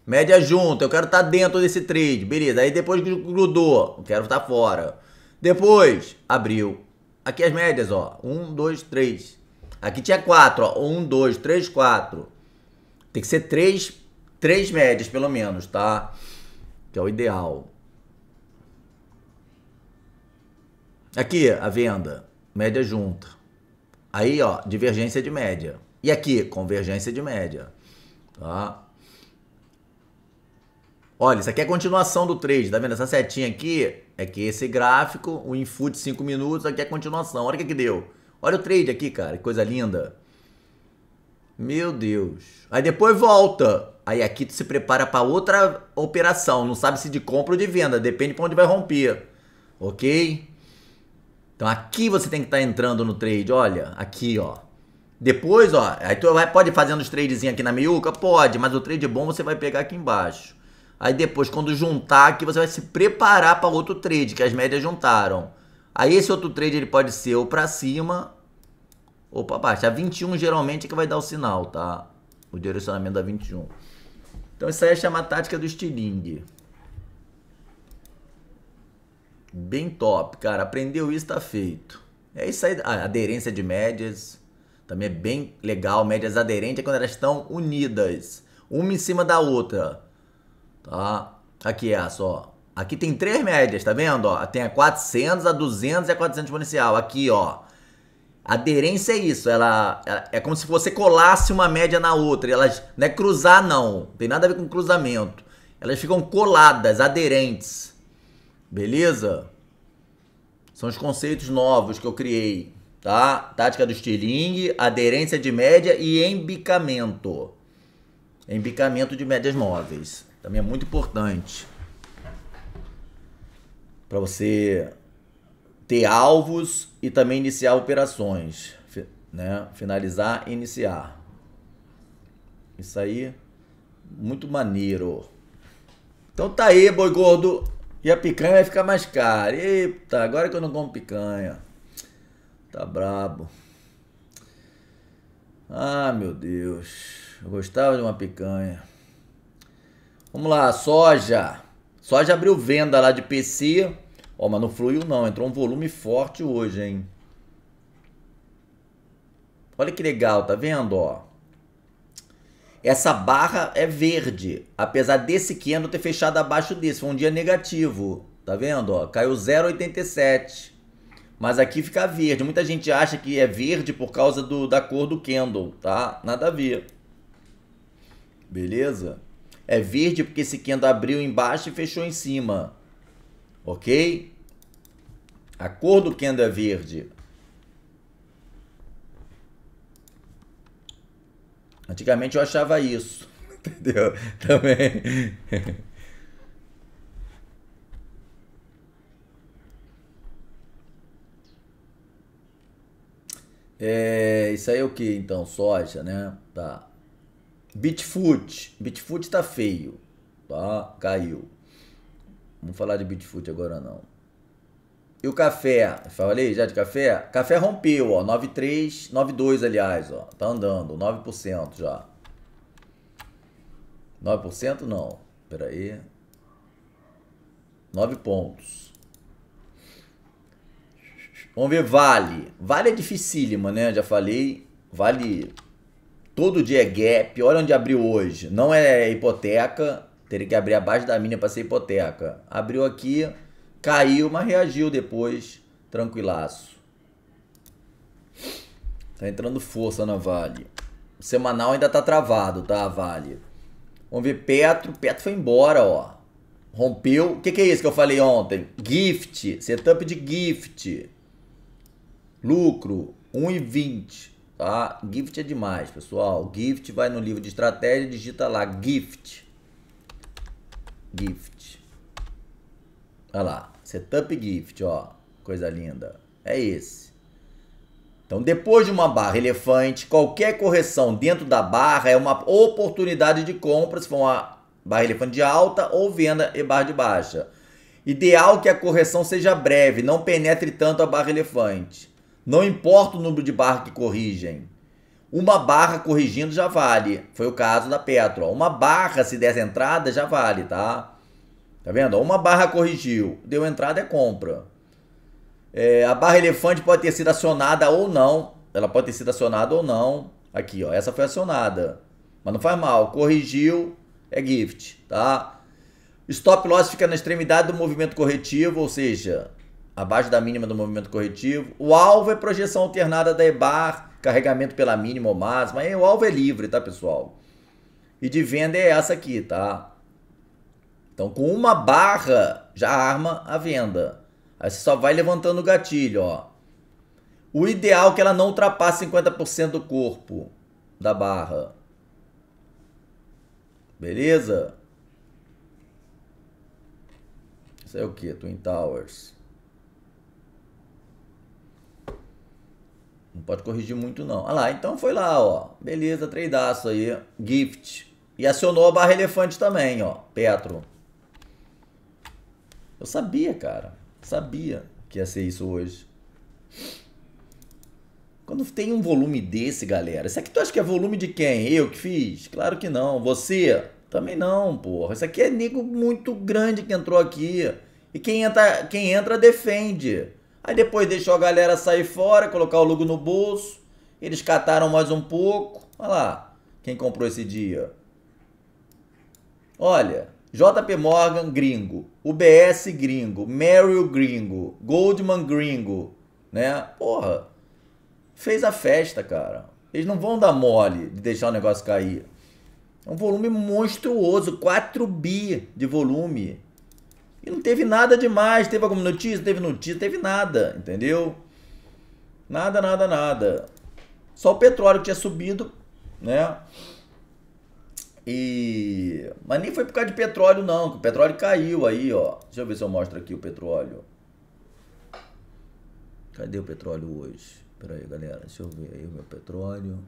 Média junta. Eu quero estar tá dentro desse trade. Beleza. Aí depois grudou. Eu quero estar tá fora. Depois, abriu. Aqui as médias, ó. Um, dois, três. Aqui tinha quatro, ó. Um, dois, três, quatro. Tem que ser três, três médias, pelo menos, tá? Que é o ideal. Aqui, a venda, média junta. Aí, ó, divergência de média. E aqui, convergência de média. Tá? Olha, isso aqui é a continuação do trade, tá vendo? Essa setinha aqui é que esse gráfico, o input 5 minutos, aqui é a continuação. Olha o que, que deu. Olha o trade aqui, cara, que coisa linda. Meu Deus. Aí depois volta. Aí aqui tu se prepara para outra operação. Não sabe se de compra ou de venda. Depende para onde vai romper. Ok? Então aqui você tem que estar tá entrando no trade. Olha, aqui, ó. Depois, ó. Aí tu vai, pode fazer uns trades aqui na miuca? Pode, mas o trade bom você vai pegar aqui embaixo. Aí depois, quando juntar aqui, você vai se preparar para outro trade, que as médias juntaram. Aí esse outro trade ele pode ser ou para cima ou para baixo. A 21 geralmente é que vai dar o sinal, tá? O direcionamento da 21. Então isso aí é chamar tática do estilingue. Bem top, cara. Aprendeu isso, tá feito. É isso aí. A ah, aderência de médias também é bem legal. Médias aderentes é quando elas estão unidas. Uma em cima da outra. Tá? Aqui é só. Aqui tem três médias, tá vendo? Ó, tem a 400, a 200 e a 400 exponencial. Aqui, ó. Aderência é isso, ela, ela, é como se você colasse uma média na outra. Elas não é cruzar não, tem nada a ver com cruzamento. Elas ficam coladas, aderentes. Beleza? São os conceitos novos que eu criei, tá? Tática do Stirling, aderência de média e embicamento. Embicamento de médias móveis. Também é muito importante para você ter alvos e também iniciar operações, né? Finalizar, iniciar. Isso aí, muito maneiro. Então tá aí, boi gordo. E a picanha vai ficar mais cara. Eita, agora que eu não como picanha. Tá brabo. Ah, meu Deus. Eu gostava de uma picanha. Vamos lá, soja. Soja abriu venda lá de PC Ó, mas não fluiu não, entrou um volume forte hoje, hein? Olha que legal, tá vendo, ó? Essa barra é verde, apesar desse candle ter fechado abaixo desse, foi um dia negativo, tá vendo, ó? Caiu 0,87. Mas aqui fica verde. Muita gente acha que é verde por causa do, da cor do candle, tá? Nada a ver. Beleza? É verde porque esse candle abriu embaixo e fechou em cima. Ok? A cor do Kendo é verde. Antigamente eu achava isso. Entendeu? Também. É, isso aí é o que então? Soja, né? Tá. Bitfoot. Bitfoot tá feio. Tá? Caiu. Vamos falar de Bitfoot agora não. E o café? Falei já de café? Café rompeu, ó. 9,3, 9,2, aliás, ó. Tá andando, 9% já. 9% não. Pera aí. 9 pontos. Vamos ver Vale. Vale é dificílima, né? Já falei. Vale todo dia é gap. Olha onde abriu hoje. Não é hipoteca. Teria que abrir abaixo da mínima para ser hipoteca. Abriu aqui Caiu, mas reagiu depois, tranquilaço. Tá entrando força na Vale. O semanal ainda tá travado, tá, Vale? Vamos ver Petro. Petro foi embora, ó. Rompeu. O que, que é isso que eu falei ontem? Gift. Setup de gift. Lucro. 1,20. Tá? Gift é demais, pessoal. Gift vai no livro de estratégia, digita lá. Gift. Gift. Olha lá. Setup Gift, ó. Coisa linda. É esse. Então, depois de uma barra elefante, qualquer correção dentro da barra é uma oportunidade de compra, se for uma barra elefante de alta ou venda e barra de baixa. Ideal que a correção seja breve, não penetre tanto a barra elefante. Não importa o número de barra que corrigem. Uma barra corrigindo já vale. Foi o caso da Petro. Uma barra, se der entrada, já vale, tá? Tá vendo? Uma barra corrigiu, deu entrada, é compra. É, a barra elefante pode ter sido acionada ou não. Ela pode ter sido acionada ou não. Aqui, ó. Essa foi acionada. Mas não faz mal. Corrigiu, é gift, tá? Stop loss fica na extremidade do movimento corretivo, ou seja, abaixo da mínima do movimento corretivo. O alvo é projeção alternada da EBAR, carregamento pela mínima ou máxima. o alvo é livre, tá, pessoal? E de venda é essa aqui, tá? Então, com uma barra, já arma a venda. Aí você só vai levantando o gatilho, ó. O ideal é que ela não ultrapasse 50% do corpo da barra. Beleza? Isso é o que? Twin Towers. Não pode corrigir muito não. Ah lá, então foi lá, ó. Beleza, treidaço aí. Gift. E acionou a barra elefante também, ó. Petro. Eu sabia, cara. Sabia que ia ser isso hoje. Quando tem um volume desse, galera. Isso aqui tu acha que é volume de quem? Eu que fiz? Claro que não. Você? Também não, porra. Isso aqui é nego muito grande que entrou aqui. E quem entra, quem entra defende. Aí depois deixou a galera sair fora, colocar o logo no bolso. Eles cataram mais um pouco. Olha lá. Quem comprou esse dia? Olha. JP Morgan gringo, UBS gringo, Merrill gringo, Goldman gringo, né? Porra, fez a festa, cara. Eles não vão dar mole de deixar o negócio cair. É um volume monstruoso, 4 bi de volume. E não teve nada demais, teve alguma notícia, teve notícia, teve nada, entendeu? Nada, nada, nada. Só o petróleo que tinha subido, né? E mas nem foi por causa de petróleo não, o petróleo caiu aí, ó. Deixa eu ver se eu mostro aqui o petróleo. Cadê o petróleo hoje? Pera aí, galera, deixa eu ver aí o meu petróleo.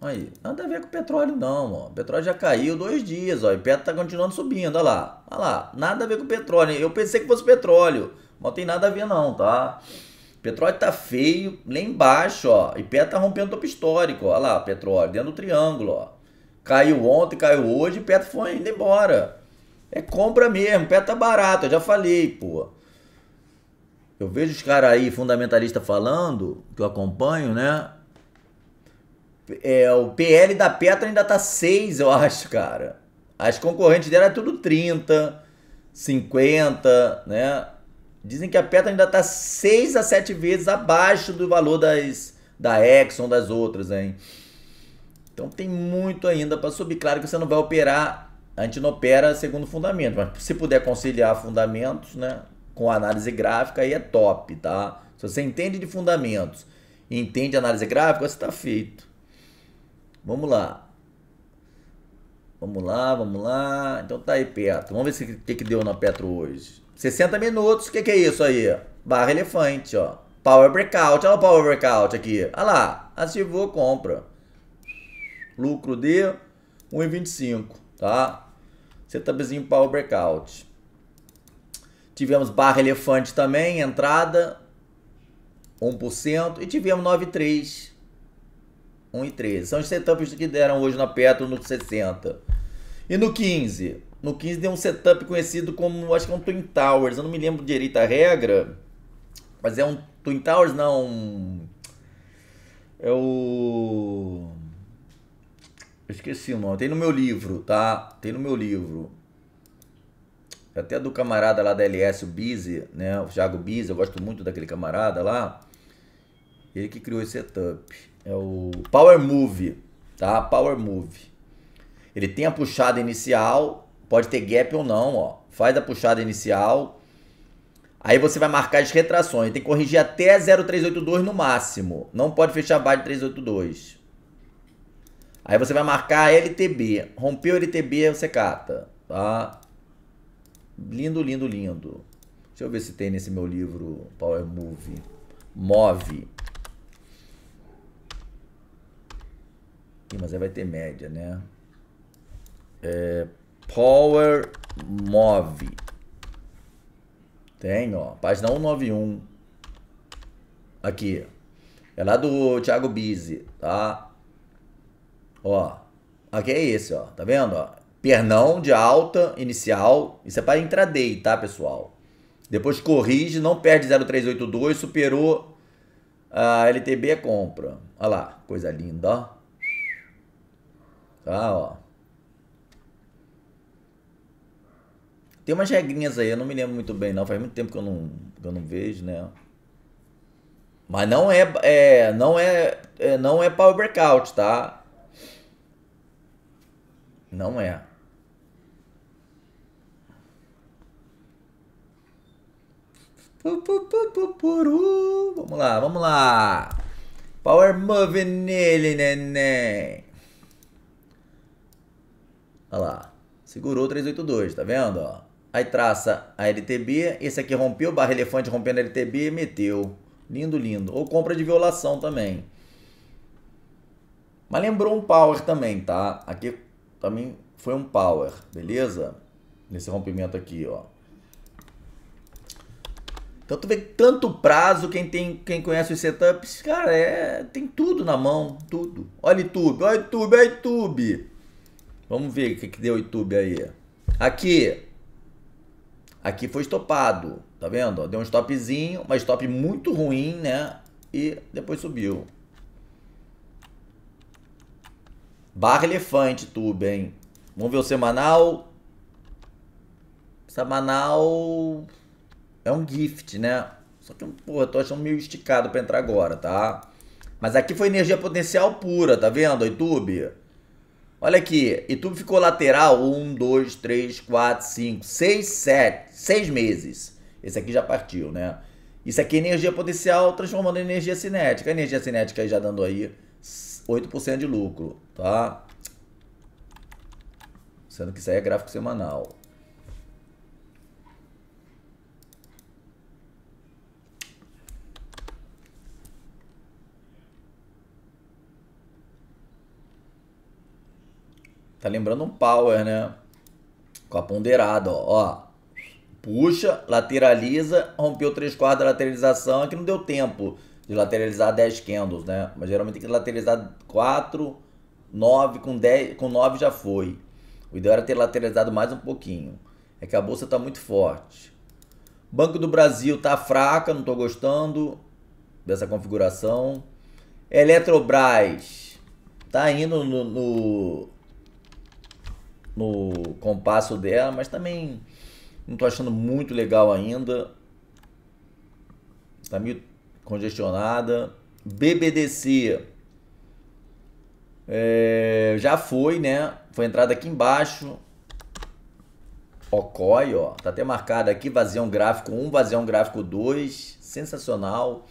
Aí, nada a ver com o petróleo não, ó. O petróleo já caiu dois dias, ó. E o Petro tá continuando subindo, olha lá. Olha lá, nada a ver com o petróleo. Eu pensei que fosse petróleo, mas não tem nada a ver não, tá? Petróleo tá feio lá embaixo, ó. E pé tá rompendo o topo histórico, ó. Olha lá, petróleo, dentro do triângulo, ó. Caiu ontem, caiu hoje, Petro foi indo embora. É compra mesmo, Petro tá barato, eu já falei, pô. Eu vejo os caras aí, fundamentalista falando, que eu acompanho, né? É, o PL da Petra ainda tá 6, eu acho, cara. As concorrentes dela é tudo 30, 50, né? Dizem que a Petra ainda tá 6 a 7 vezes abaixo do valor das da Exxon, das outras, hein? Então tem muito ainda para subir. Claro que você não vai operar, a gente não opera segundo fundamento, mas se puder conciliar fundamentos, né, com análise gráfica aí é top, tá? Se você entende de fundamentos e entende análise gráfica, você está feito. Vamos lá. Vamos lá, vamos lá. Então tá aí Petro. Vamos ver o que, que deu na Petro hoje. 60 minutos, o que, que é isso aí? Barra elefante, ó. Power Breakout, olha o Power Breakout aqui. Olha lá, ativou, compra lucro de 1,25, tá? Setupzinho para o Breakout. Tivemos barra elefante também, entrada 1% e tivemos 9,3. 1,13. São os setups que deram hoje na Petro no 60. E no 15? No 15 deu um setup conhecido como, acho que é um Twin Towers. Eu não me lembro direito a regra, mas é um Twin Towers, não. É o esqueci o nome. Tem no meu livro, tá? Tem no meu livro. É até do camarada lá da LS, o Bize, né? O Thiago Bize, eu gosto muito daquele camarada lá. Ele que criou esse setup. É o Power Move, tá? Power Move. Ele tem a puxada inicial, pode ter gap ou não, ó. Faz a puxada inicial. Aí você vai marcar as retrações. Tem que corrigir até 0,382 no máximo. Não pode fechar abaixo de 382. Aí você vai marcar LTB. Rompeu LTB, você cata. Tá? Lindo, lindo, lindo. Deixa eu ver se tem nesse meu livro Power Move. Move. Ih, mas aí vai ter média, né? É, Power Move. Tem, ó. Página 191. Aqui. É lá do Thiago Bizzi, tá? Ó, aqui é esse, ó. Tá vendo? Ó? Pernão de alta inicial. Isso é para intraday, tá, pessoal? Depois corrige, não perde 0,382, superou a LTB compra. Olha lá, coisa linda, ó. Tá, ó. Tem umas regrinhas aí, eu não me lembro muito bem, não. Faz muito tempo que eu não, que eu não vejo, né? Mas não é, é, não é, é não é power breakout, tá? Não é. Vamos lá, vamos lá. Power move nele, neném. Olha lá. Segurou 382, tá vendo? Ó. Aí traça a LTB. Esse aqui rompeu, barra elefante rompendo a LTB e meteu. Lindo, lindo. Ou compra de violação também. Mas lembrou um power também, tá? Aqui também foi um power, beleza? Nesse rompimento aqui, ó. Então tu vê tanto prazo, quem, tem, quem conhece os setups, cara, é, tem tudo na mão, tudo. Olha YouTube, olha YouTube, olha YouTube. Vamos ver o que, que deu YouTube aí. Aqui. Aqui foi estopado, tá vendo? Deu um stopzinho, mas stop muito ruim, né? E depois subiu. Barra Elefante, tudo hein? Vamos ver o semanal. Semanal é um gift, né? Só que, porra, eu tô achando meio esticado pra entrar agora, tá? Mas aqui foi energia potencial pura, tá vendo, YouTube? Olha aqui, YouTube ficou lateral 1, 2, 3, 4, 5, 6, 7, 6 meses. Esse aqui já partiu, né? Isso aqui é energia potencial transformando em energia cinética. A energia cinética aí já dando aí 8% de lucro. Tá? Sendo que isso aí é gráfico semanal. Tá lembrando um power, né? Com a ponderada, ó. Puxa, lateraliza, rompeu 3 quartos da lateralização. Aqui é não deu tempo de lateralizar 10 candles, né? Mas geralmente tem que lateralizar 4 9, com 10, com 9 já foi. O ideal era ter lateralizado mais um pouquinho. É que a bolsa está muito forte. Banco do Brasil está fraca, não estou gostando dessa configuração. Eletrobras está indo no, no, no compasso dela, mas também não estou achando muito legal ainda. Está meio congestionada. BBDC é, já foi, né? Foi entrada aqui embaixo. Ocoi, ó. Tá até marcado aqui, vazião gráfico 1, vazião gráfico 2. Sensacional.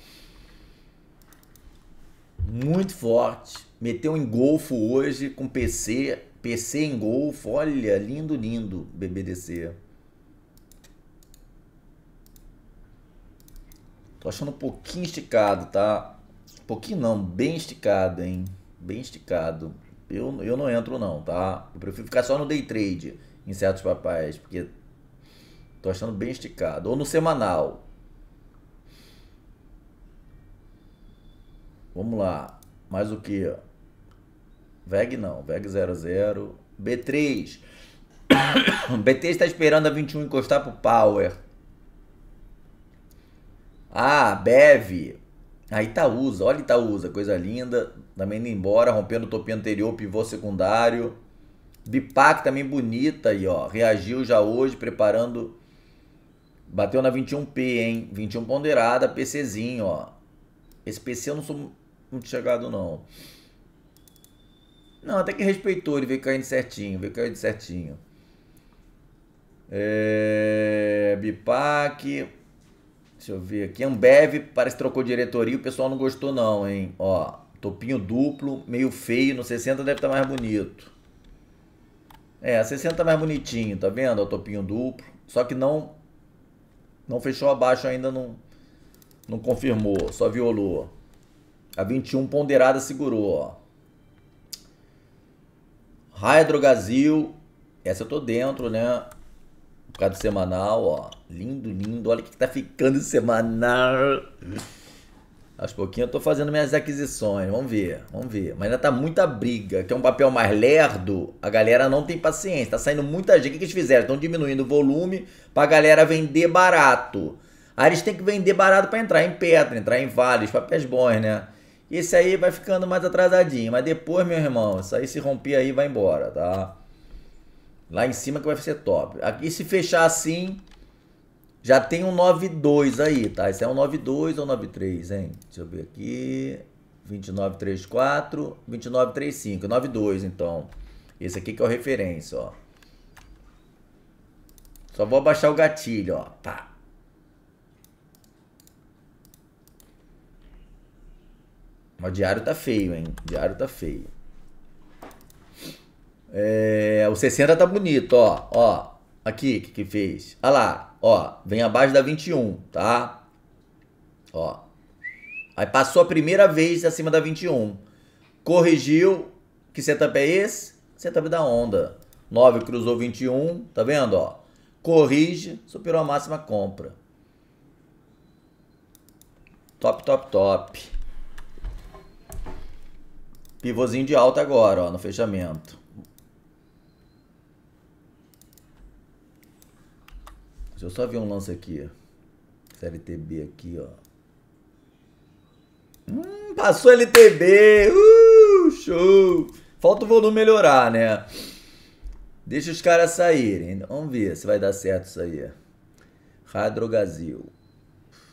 Muito forte. Meteu em golfo hoje com PC. PC em golfo. Olha, lindo, lindo, BBDC. Tô achando um pouquinho esticado, tá? Um pouquinho não, bem esticado, hein? bem esticado. Eu, eu não entro não, tá? Eu prefiro ficar só no day trade em certos papéis, porque tô achando bem esticado. Ou no semanal. Vamos lá. Mais o que? VEG não, VEG 00. B3. B3 está esperando a 21 encostar pro Power. Ah, beve A Itaúsa, olha Itaúsa, coisa linda também indo embora, rompendo o topi anterior, pivô secundário. Bipac também bonita aí, ó. Reagiu já hoje, preparando. Bateu na 21P, hein? 21 ponderada, PCzinho, ó. Esse PC eu não sou muito chegado, não. Não, até que respeitou, ele veio caindo certinho, veio caindo certinho. É... Bipac. Deixa eu ver aqui. Ambev parece que trocou diretoria. O pessoal não gostou, não, hein? Ó. Topinho duplo, meio feio. No 60 deve estar tá mais bonito. É, a 60 tá mais bonitinho, tá vendo? O topinho duplo. Só que não não fechou abaixo ainda, não, não confirmou. Só violou. A 21 ponderada segurou, ó. Hydrogazil. Essa eu tô dentro, né? Por causa do semanal, ó. Lindo, lindo. Olha o que, que tá ficando semanal. Aos pouquinhos eu tô fazendo minhas aquisições, vamos ver, vamos ver. Mas ainda tá muita briga, que é um papel mais lerdo, a galera não tem paciência, tá saindo muita gente. O que, eles fizeram? Estão diminuindo o volume pra galera vender barato. Aí eles têm que vender barato para entrar em pedra, entrar em vales, papéis bons, né? Esse aí vai ficando mais atrasadinho, mas depois, meu irmão, isso aí se romper aí vai embora, tá? Lá em cima que vai ser top. Aqui se fechar assim, já tem um 92 aí, tá? Esse é um 92 ou 93, hein? Deixa eu ver aqui. 2934, 2935, 92 então. Esse aqui que é o referência, ó. Só vou abaixar o gatilho, ó. Pá. o diário tá feio, hein? O diário tá feio. É, o 60 tá bonito, ó. Ó, Aqui, que que fez? Olha lá, ó, vem abaixo da 21, tá? Ó. Aí passou a primeira vez acima da 21. Corrigiu. Que setup é esse? Setup da onda. 9 cruzou 21, tá vendo, ó? Corrige, superou a máxima compra. Top, top, top. Pivôzinho de alta agora, ó, no fechamento. Deixa eu só ver um lance aqui, LTB aqui, ó. Hum, passou LTB! Uh, show! Falta o volume melhorar, né? Deixa os caras saírem. Vamos ver se vai dar certo isso aí. Radrogazil.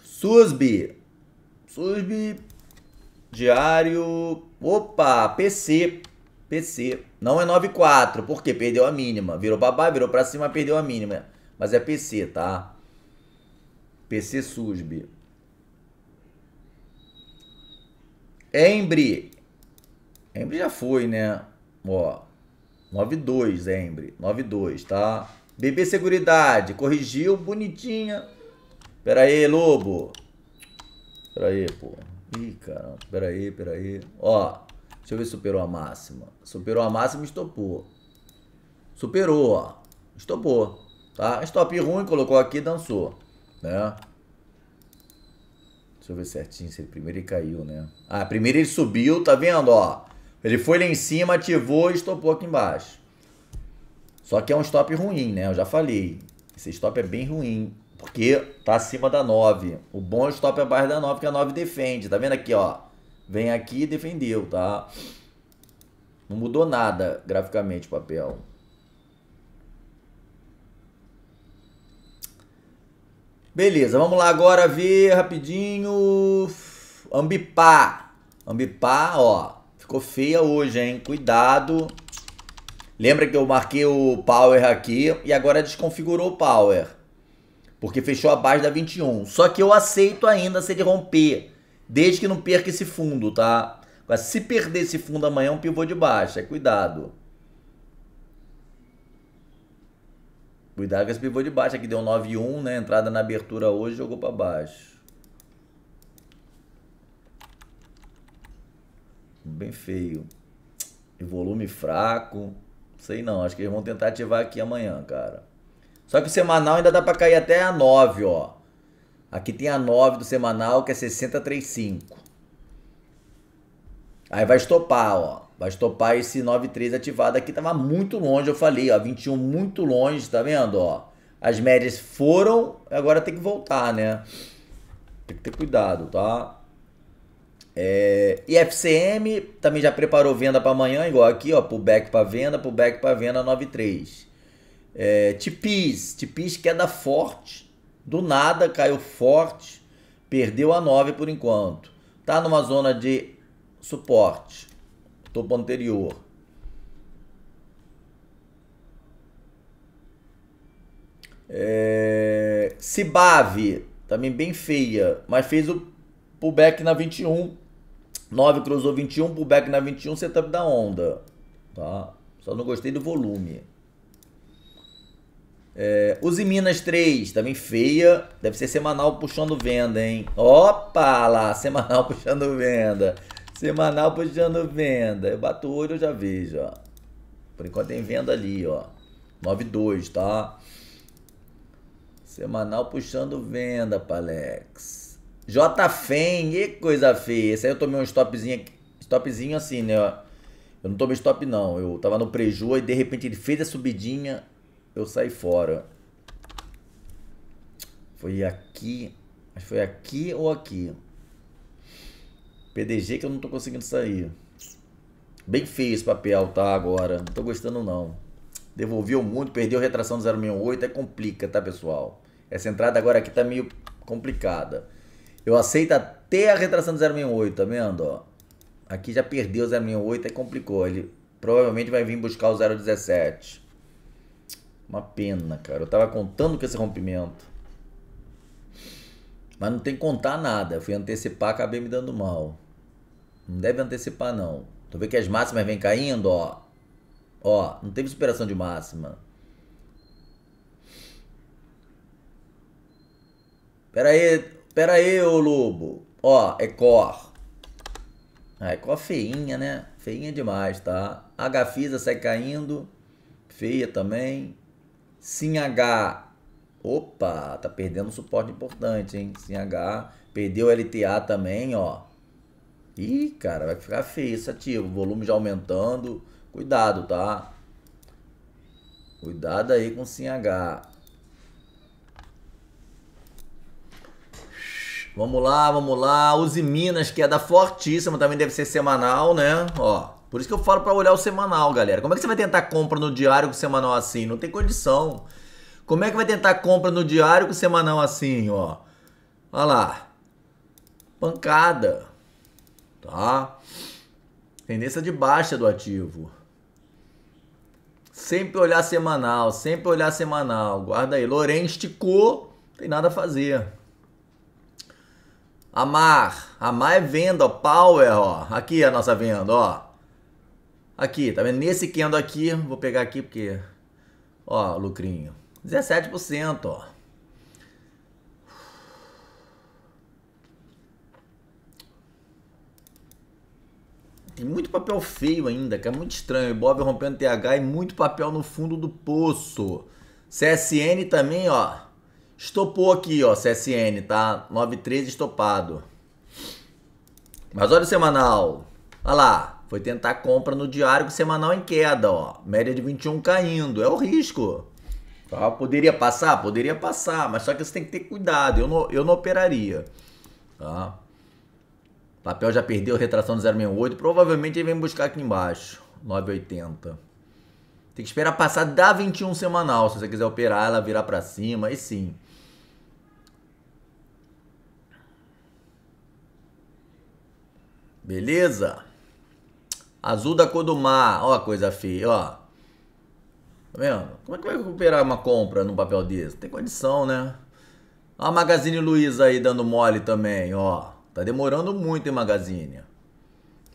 Susbi. Susbi. Diário. Opa, PC. PC. Não é 9,4, porque perdeu a mínima. Virou pra baixo, virou pra cima, perdeu a mínima. Mas é PC, tá? PC SUSB. Embry. Embry já foi, né? Ó, 92, Embry. 92, tá? BB Seguridade, corrigiu, bonitinha. Pera aí, Lobo. Pera aí, pô. Ih, caramba. Pera aí, pera aí. Ó, deixa eu ver se superou a máxima. Superou a máxima e estopou. Superou, ó. Estopou. Tá? Stop ruim, colocou aqui, dançou. Né? Deixa eu ver certinho se ele primeiro ele caiu, né? Ah, primeiro ele subiu, tá vendo, ó? Ele foi lá em cima, ativou e estopou aqui embaixo. Só que é um stop ruim, né? Eu já falei. Esse stop é bem ruim, porque tá acima da 9. O bom stop é abaixo da 9, que a 9 defende. Tá vendo aqui, ó? Vem aqui e defendeu, tá? Não mudou nada graficamente o papel. Beleza, vamos lá agora ver rapidinho. Ambipá. Ambipá, ó. Ficou feia hoje, hein? Cuidado. Lembra que eu marquei o power aqui e agora desconfigurou o power. Porque fechou abaixo da 21. Só que eu aceito ainda se ele romper. Desde que não perca esse fundo, tá? Mas se perder esse fundo amanhã é um pivô de baixa. Cuidado. Cuidado, com esse pivô de baixo, aqui deu 9-1, né? Entrada na abertura hoje, jogou para baixo. Bem feio. E volume fraco. Sei não, acho que eles vão tentar ativar aqui amanhã, cara. Só que o semanal ainda dá para cair até a 9, ó. Aqui tem a 9 do semanal, que é 6035. Aí vai estopar, ó. Vai estopar esse 9,3 ativado aqui, tava muito longe, eu falei, ó, 21 muito longe, tá vendo, ó? As médias foram, agora tem que voltar, né? Tem que ter cuidado, tá? É, e FCM também já preparou venda para amanhã, igual aqui, ó, pullback para venda, pullback para venda 9,3. É, Tipis, Tipis queda forte, do nada caiu forte, perdeu a 9 por enquanto. Tá numa zona de suporte topo anterior. É... Cibave, também bem feia, mas fez o pullback na 21. 9 cruzou 21, pullback na 21, setup da onda. Tá? Só não gostei do volume. É, Uzi Minas 3, também feia. Deve ser semanal puxando venda, hein? Opa lá, semanal puxando venda. Semanal puxando venda. Eu bato o olho, eu já vejo, ó. Por enquanto tem venda ali, ó. 92, tá? Semanal puxando venda, Palex. JFEM, que coisa feia. Esse aí eu tomei um stopzinho, stopzinho assim, né? Eu não tomei stop, não. Eu tava no preju e de repente ele fez a subidinha, eu saí fora. Foi aqui, mas foi aqui ou aqui? PDG que eu não tô conseguindo sair. Bem feio esse papel, tá? Agora. Não tô gostando, não. Devolveu muito, perdeu a retração do 068. É complica, tá, pessoal? Essa entrada agora aqui tá meio complicada. Eu aceito até a retração do 068, tá vendo? Ó? Aqui já perdeu o 068, é complicou. Ele provavelmente vai vir buscar o 017. Uma pena, cara. Eu tava contando com esse rompimento. Mas não tem que contar nada. Eu fui antecipar, acabei me dando mal. Não deve antecipar, não. Tu vê que as máximas vêm caindo, ó. Ó, não teve superação de máxima. Pera aí, pera aí, ô lobo. Ó, é Ah, É cor feinha, né? Feinha demais, tá? H Fisa sai caindo. Feia também. Sim H Opa, tá perdendo um suporte importante, hein? Sim, H. Perdeu LTA também, ó. Ih, cara, vai ficar feio esse ativo. O volume já aumentando. Cuidado, tá? Cuidado aí com o SINH. Vamos lá, vamos lá. Use Minas, que é da fortíssima, também deve ser semanal, né? Ó, por isso que eu falo para olhar o semanal, galera. Como é que você vai tentar compra no diário com o semanal assim? Não tem condição. Como é que vai tentar compra no diário com semanal assim, ó? Olha lá. Pancada. Tá? Tendência de baixa do ativo. Sempre olhar semanal, sempre olhar semanal. Guarda aí. Lorém esticou, tem nada a fazer. Amar. Amar é venda, ó. Power, ó. Aqui é a nossa venda, ó. Aqui, tá vendo? Nesse candle aqui, vou pegar aqui porque... Ó, lucrinho. 17%, ó. Tem muito papel feio ainda, que é muito estranho. Bob rompendo TH e muito papel no fundo do poço. CSN também, ó. Estopou aqui, ó, CSN, tá? 9,13 estopado. Mas olha o semanal. Olha lá. Foi tentar compra no diário semanal em queda, ó. Média de 21 caindo. É o risco. Ah, poderia passar? Poderia passar, mas só que você tem que ter cuidado. Eu não, eu não operaria. Tá? papel já perdeu retração de 0,68. Provavelmente ele vem buscar aqui embaixo. 9,80. Tem que esperar passar da 21 semanal. Se você quiser operar, ela virar para cima. E sim. Beleza? Azul da cor do mar. Ó, coisa feia, ó. Tá vendo? Como é que vai recuperar uma compra num papel desse? Não tem condição, né? Olha a Magazine Luiza aí dando mole também, ó. Tá demorando muito em Magazine.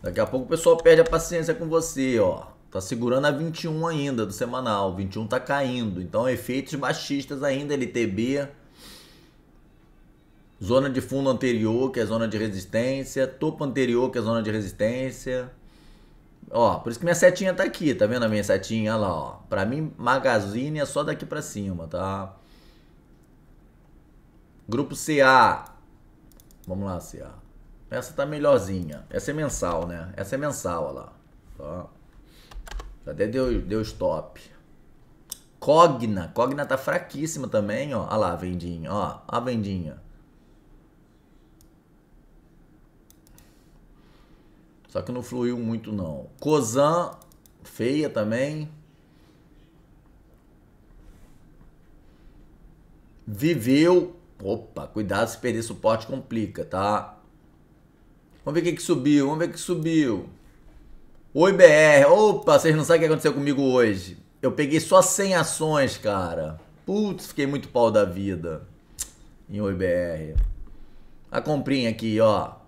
Daqui a pouco o pessoal perde a paciência com você, ó. Tá segurando a 21 ainda do semanal. 21 tá caindo. Então, efeitos baixistas ainda, LTB. Zona de fundo anterior, que é zona de resistência. Topo anterior, que é zona de resistência. Ó, por isso que minha setinha tá aqui, tá vendo a minha setinha? Olha lá, ó. Pra mim, Magazine é só daqui pra cima, tá? Grupo CA. Vamos lá, CA. Essa tá melhorzinha. Essa é mensal, né? Essa é mensal, olha lá. Tá? Até deu, deu stop. Cogna. Cogna tá fraquíssima também, ó. Olha lá a vendinha, ó. A vendinha. Só que não fluiu muito, não. Cozan, feia também. Viveu. Opa, cuidado se perder suporte complica, tá? Vamos ver o que, que subiu, vamos ver o que subiu. Oi, BR. Opa, vocês não sabem o que aconteceu comigo hoje. Eu peguei só 100 ações, cara. Putz, fiquei muito pau da vida. Em Oi, BR. A comprinha aqui, ó.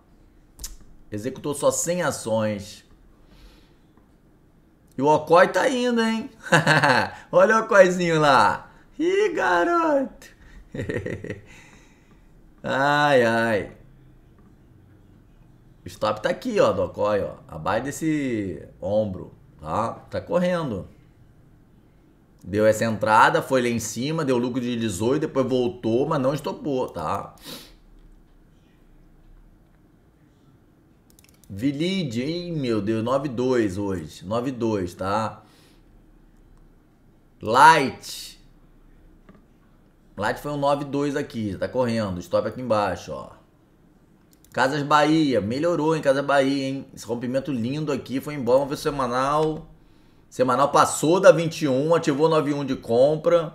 Executou só 100 ações. E o Okoi tá indo, hein? Olha o Okoizinho lá. Ih, garoto. ai, ai. O stop tá aqui, ó, do Okoi, ó. Abaixo desse ombro, tá? Tá correndo. Deu essa entrada, foi lá em cima, deu lucro de 18, depois voltou, mas não estopou, tá? Vilid, ei meu Deus, 9-2 hoje. 9-2, tá? Light. Light foi um 9-2 aqui, já tá correndo. Stop aqui embaixo, ó. Casas Bahia, melhorou em Casas Bahia, hein? Esse rompimento lindo aqui foi embora. Vamos ver o semanal. Semanal passou da 21, ativou 9,1 de compra.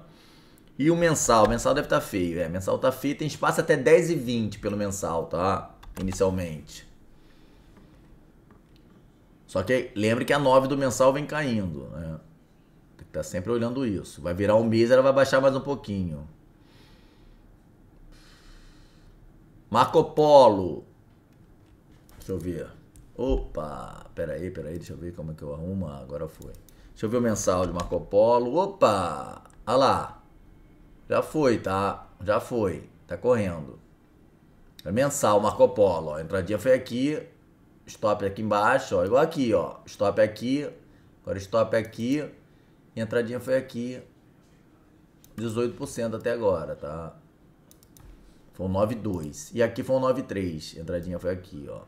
E o mensal? O mensal deve estar tá feio, é. Mensal tá feio, tem espaço até 10 e 20 pelo mensal, tá? Inicialmente. Só que lembre que a 9 do mensal vem caindo, né? Tem que estar tá sempre olhando isso. Vai virar um mês, ela vai baixar mais um pouquinho. Marco Polo. Deixa eu ver. Opa, peraí, peraí, deixa eu ver como é que eu arrumo. Ah, agora foi. Deixa eu ver o mensal de Marco Polo. Opa, olha lá. Já foi, tá? Já foi. Tá correndo. É mensal, Marco Polo. A entradinha foi aqui, stop aqui embaixo, ó, igual aqui, ó, stop aqui, agora stop aqui, e a entradinha foi aqui, 18% até agora, tá? Foi um 9,2. E aqui foi um 9,3. Entradinha foi aqui, ó.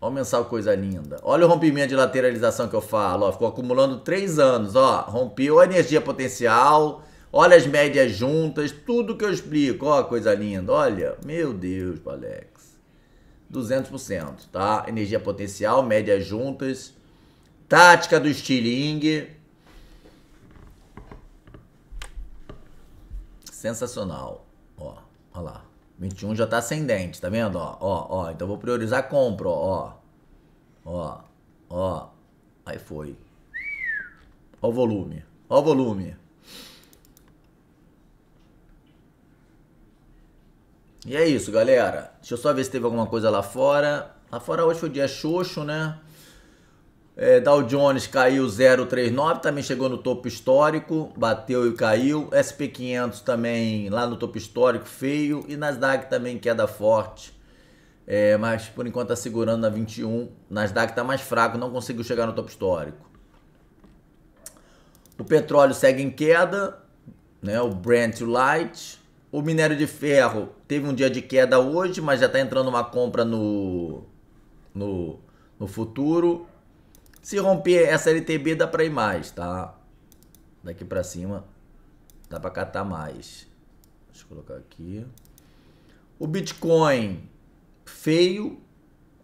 Olha o mensal, coisa linda. Olha o rompimento de lateralização que eu falo, ó. Ficou acumulando 3 anos, ó. Rompeu a energia potencial. Olha as médias juntas. Tudo que eu explico, ó. Coisa linda. Olha. Meu Deus, Alex. 200%, tá? Energia potencial, médias juntas. Tática do Stiling. Sensacional. Ó, ó lá. 21 já tá ascendente, tá vendo? Ó, ó, ó. Então vou priorizar a compra, ó. Ó, ó. Aí foi. Ó o volume. Ó o volume. E é isso, galera. Deixa eu só ver se teve alguma coisa lá fora. Lá fora hoje foi o dia xoxo, né? É, Dow Jones caiu 0,39, também chegou no topo histórico, bateu e caiu. SP500 também lá no topo histórico, feio. E Nasdaq também queda forte, é, mas por enquanto está segurando na 21. Nasdaq está mais fraco, não conseguiu chegar no topo histórico. O petróleo segue em queda, né? o Brent Light o minério de ferro teve um dia de queda hoje, mas já está entrando uma compra no, no, no futuro. Se romper essa LTB dá para ir mais, tá? Daqui para cima dá para catar mais. Deixa eu colocar aqui. O Bitcoin feio,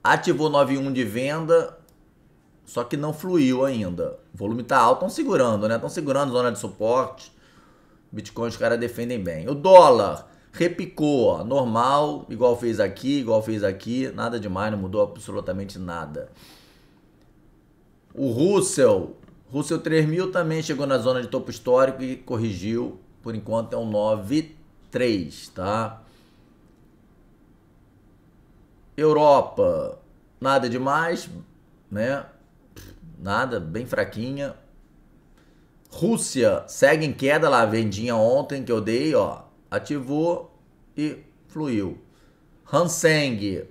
ativou 91 de venda, só que não fluiu ainda. O volume tá alto, estão segurando, né? Estão segurando zona de suporte. Bitcoin os caras defendem bem. O dólar repicou, ó, normal, igual fez aqui, igual fez aqui, nada demais, não mudou absolutamente nada. O Russell, Russell 3000 também chegou na zona de topo histórico e corrigiu, por enquanto é um 9,3, tá? Europa, nada demais, né? Nada, bem fraquinha. Rússia segue em queda lá, vendinha ontem que eu dei, ó. Ativou e fluiu. Hanseng,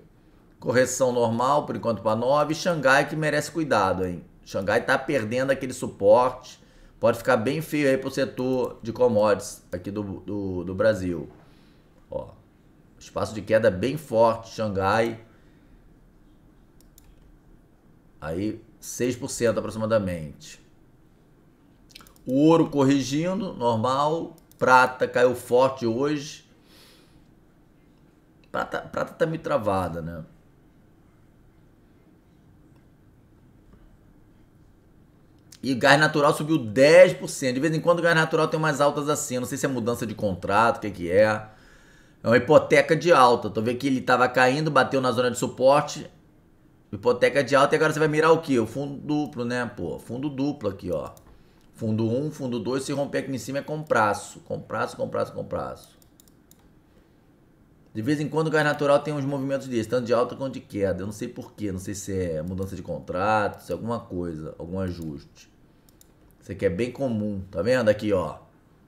correção normal por enquanto para 9. Xangai que merece cuidado, hein? Xangai tá perdendo aquele suporte. Pode ficar bem feio aí pro setor de commodities aqui do, do, do Brasil. Ó, espaço de queda bem forte, Xangai. Aí 6% aproximadamente. O ouro corrigindo, normal. Prata caiu forte hoje. Prata, prata tá meio travada, né? E gás natural subiu 10%. De vez em quando o gás natural tem umas altas assim. não sei se é mudança de contrato, o que, que é. É uma hipoteca de alta. Tô vendo que ele tava caindo, bateu na zona de suporte. Hipoteca de alta e agora você vai mirar o quê? O fundo duplo, né, pô? Fundo duplo aqui, ó. Fundo 1, um, fundo 2, se romper aqui em cima é compraço. Compraço, compraço, compraço. De vez em quando o gás natural tem uns movimentos desses, tanto de alta quanto de queda. Eu não sei porquê, não sei se é mudança de contrato, se é alguma coisa, algum ajuste. Isso aqui é bem comum, tá vendo? Aqui, ó.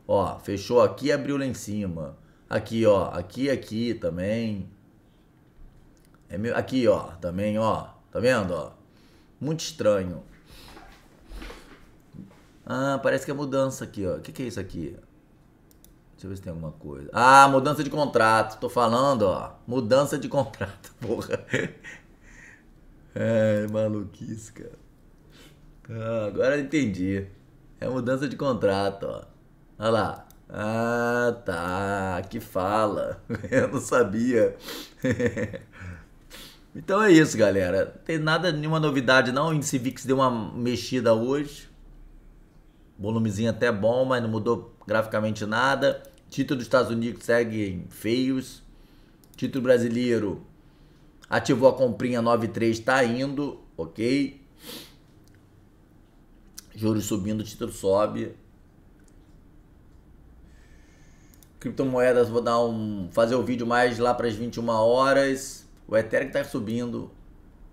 Ó, fechou aqui e abriu lá em cima. Aqui, ó. Aqui, aqui também. É meio... Aqui, ó. Também, ó. Tá vendo, ó? Muito estranho. Ah, parece que é mudança aqui, ó. O que, que é isso aqui? Deixa eu ver se tem alguma coisa. Ah, mudança de contrato. Tô falando, ó. Mudança de contrato, porra. É, maluquice, cara. Ah, agora entendi. É mudança de contrato, ó. Olha lá. Ah, tá. Que fala. Eu não sabia. então é isso, galera. Não tem nada, nenhuma novidade, não. O VIX deu uma mexida hoje. Volumezinho até bom, mas não mudou graficamente nada. Título dos Estados Unidos segue feios. Título brasileiro ativou a comprinha 9,3, está indo, ok? Juros subindo, título sobe. Criptomoedas, vou dar um. fazer o vídeo mais lá para as 21 horas. O Ethereum está subindo.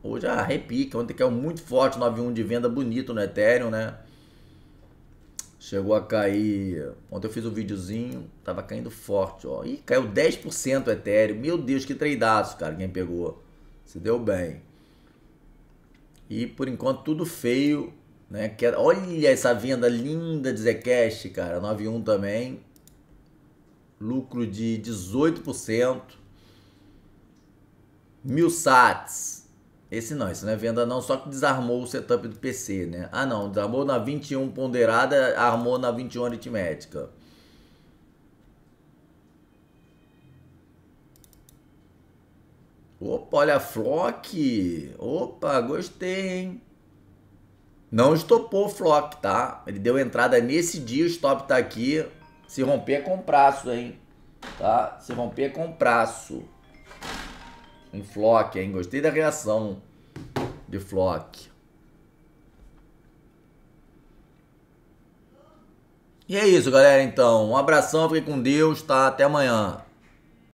Hoje a ah, repica, ontem um muito forte, 9,1 de venda, bonito no Ethereum, né? Chegou a cair. Ontem eu fiz um videozinho, tava caindo forte, ó. Ih, caiu 10% o Ethereum. Meu Deus, que treidaço, cara, quem pegou. Se deu bem. E por enquanto tudo feio, né? Que, olha essa venda linda de Zcash, cara. 91 também. Lucro de 18%. Mil sats. Esse não, esse não é venda não, só que desarmou o setup do PC, né? Ah não, desarmou na 21 ponderada, armou na 21 aritmética. Opa, olha a Flock. Opa, gostei, hein? Não estopou o Flock, tá? Ele deu entrada nesse dia, o stop tá aqui. Se romper, é com o praço, hein? Tá? Se romper, é com o praço. Um Flock, hein? Gostei da reação de Flock. E é isso, galera, então. Um abração, fique com Deus, tá? Até amanhã.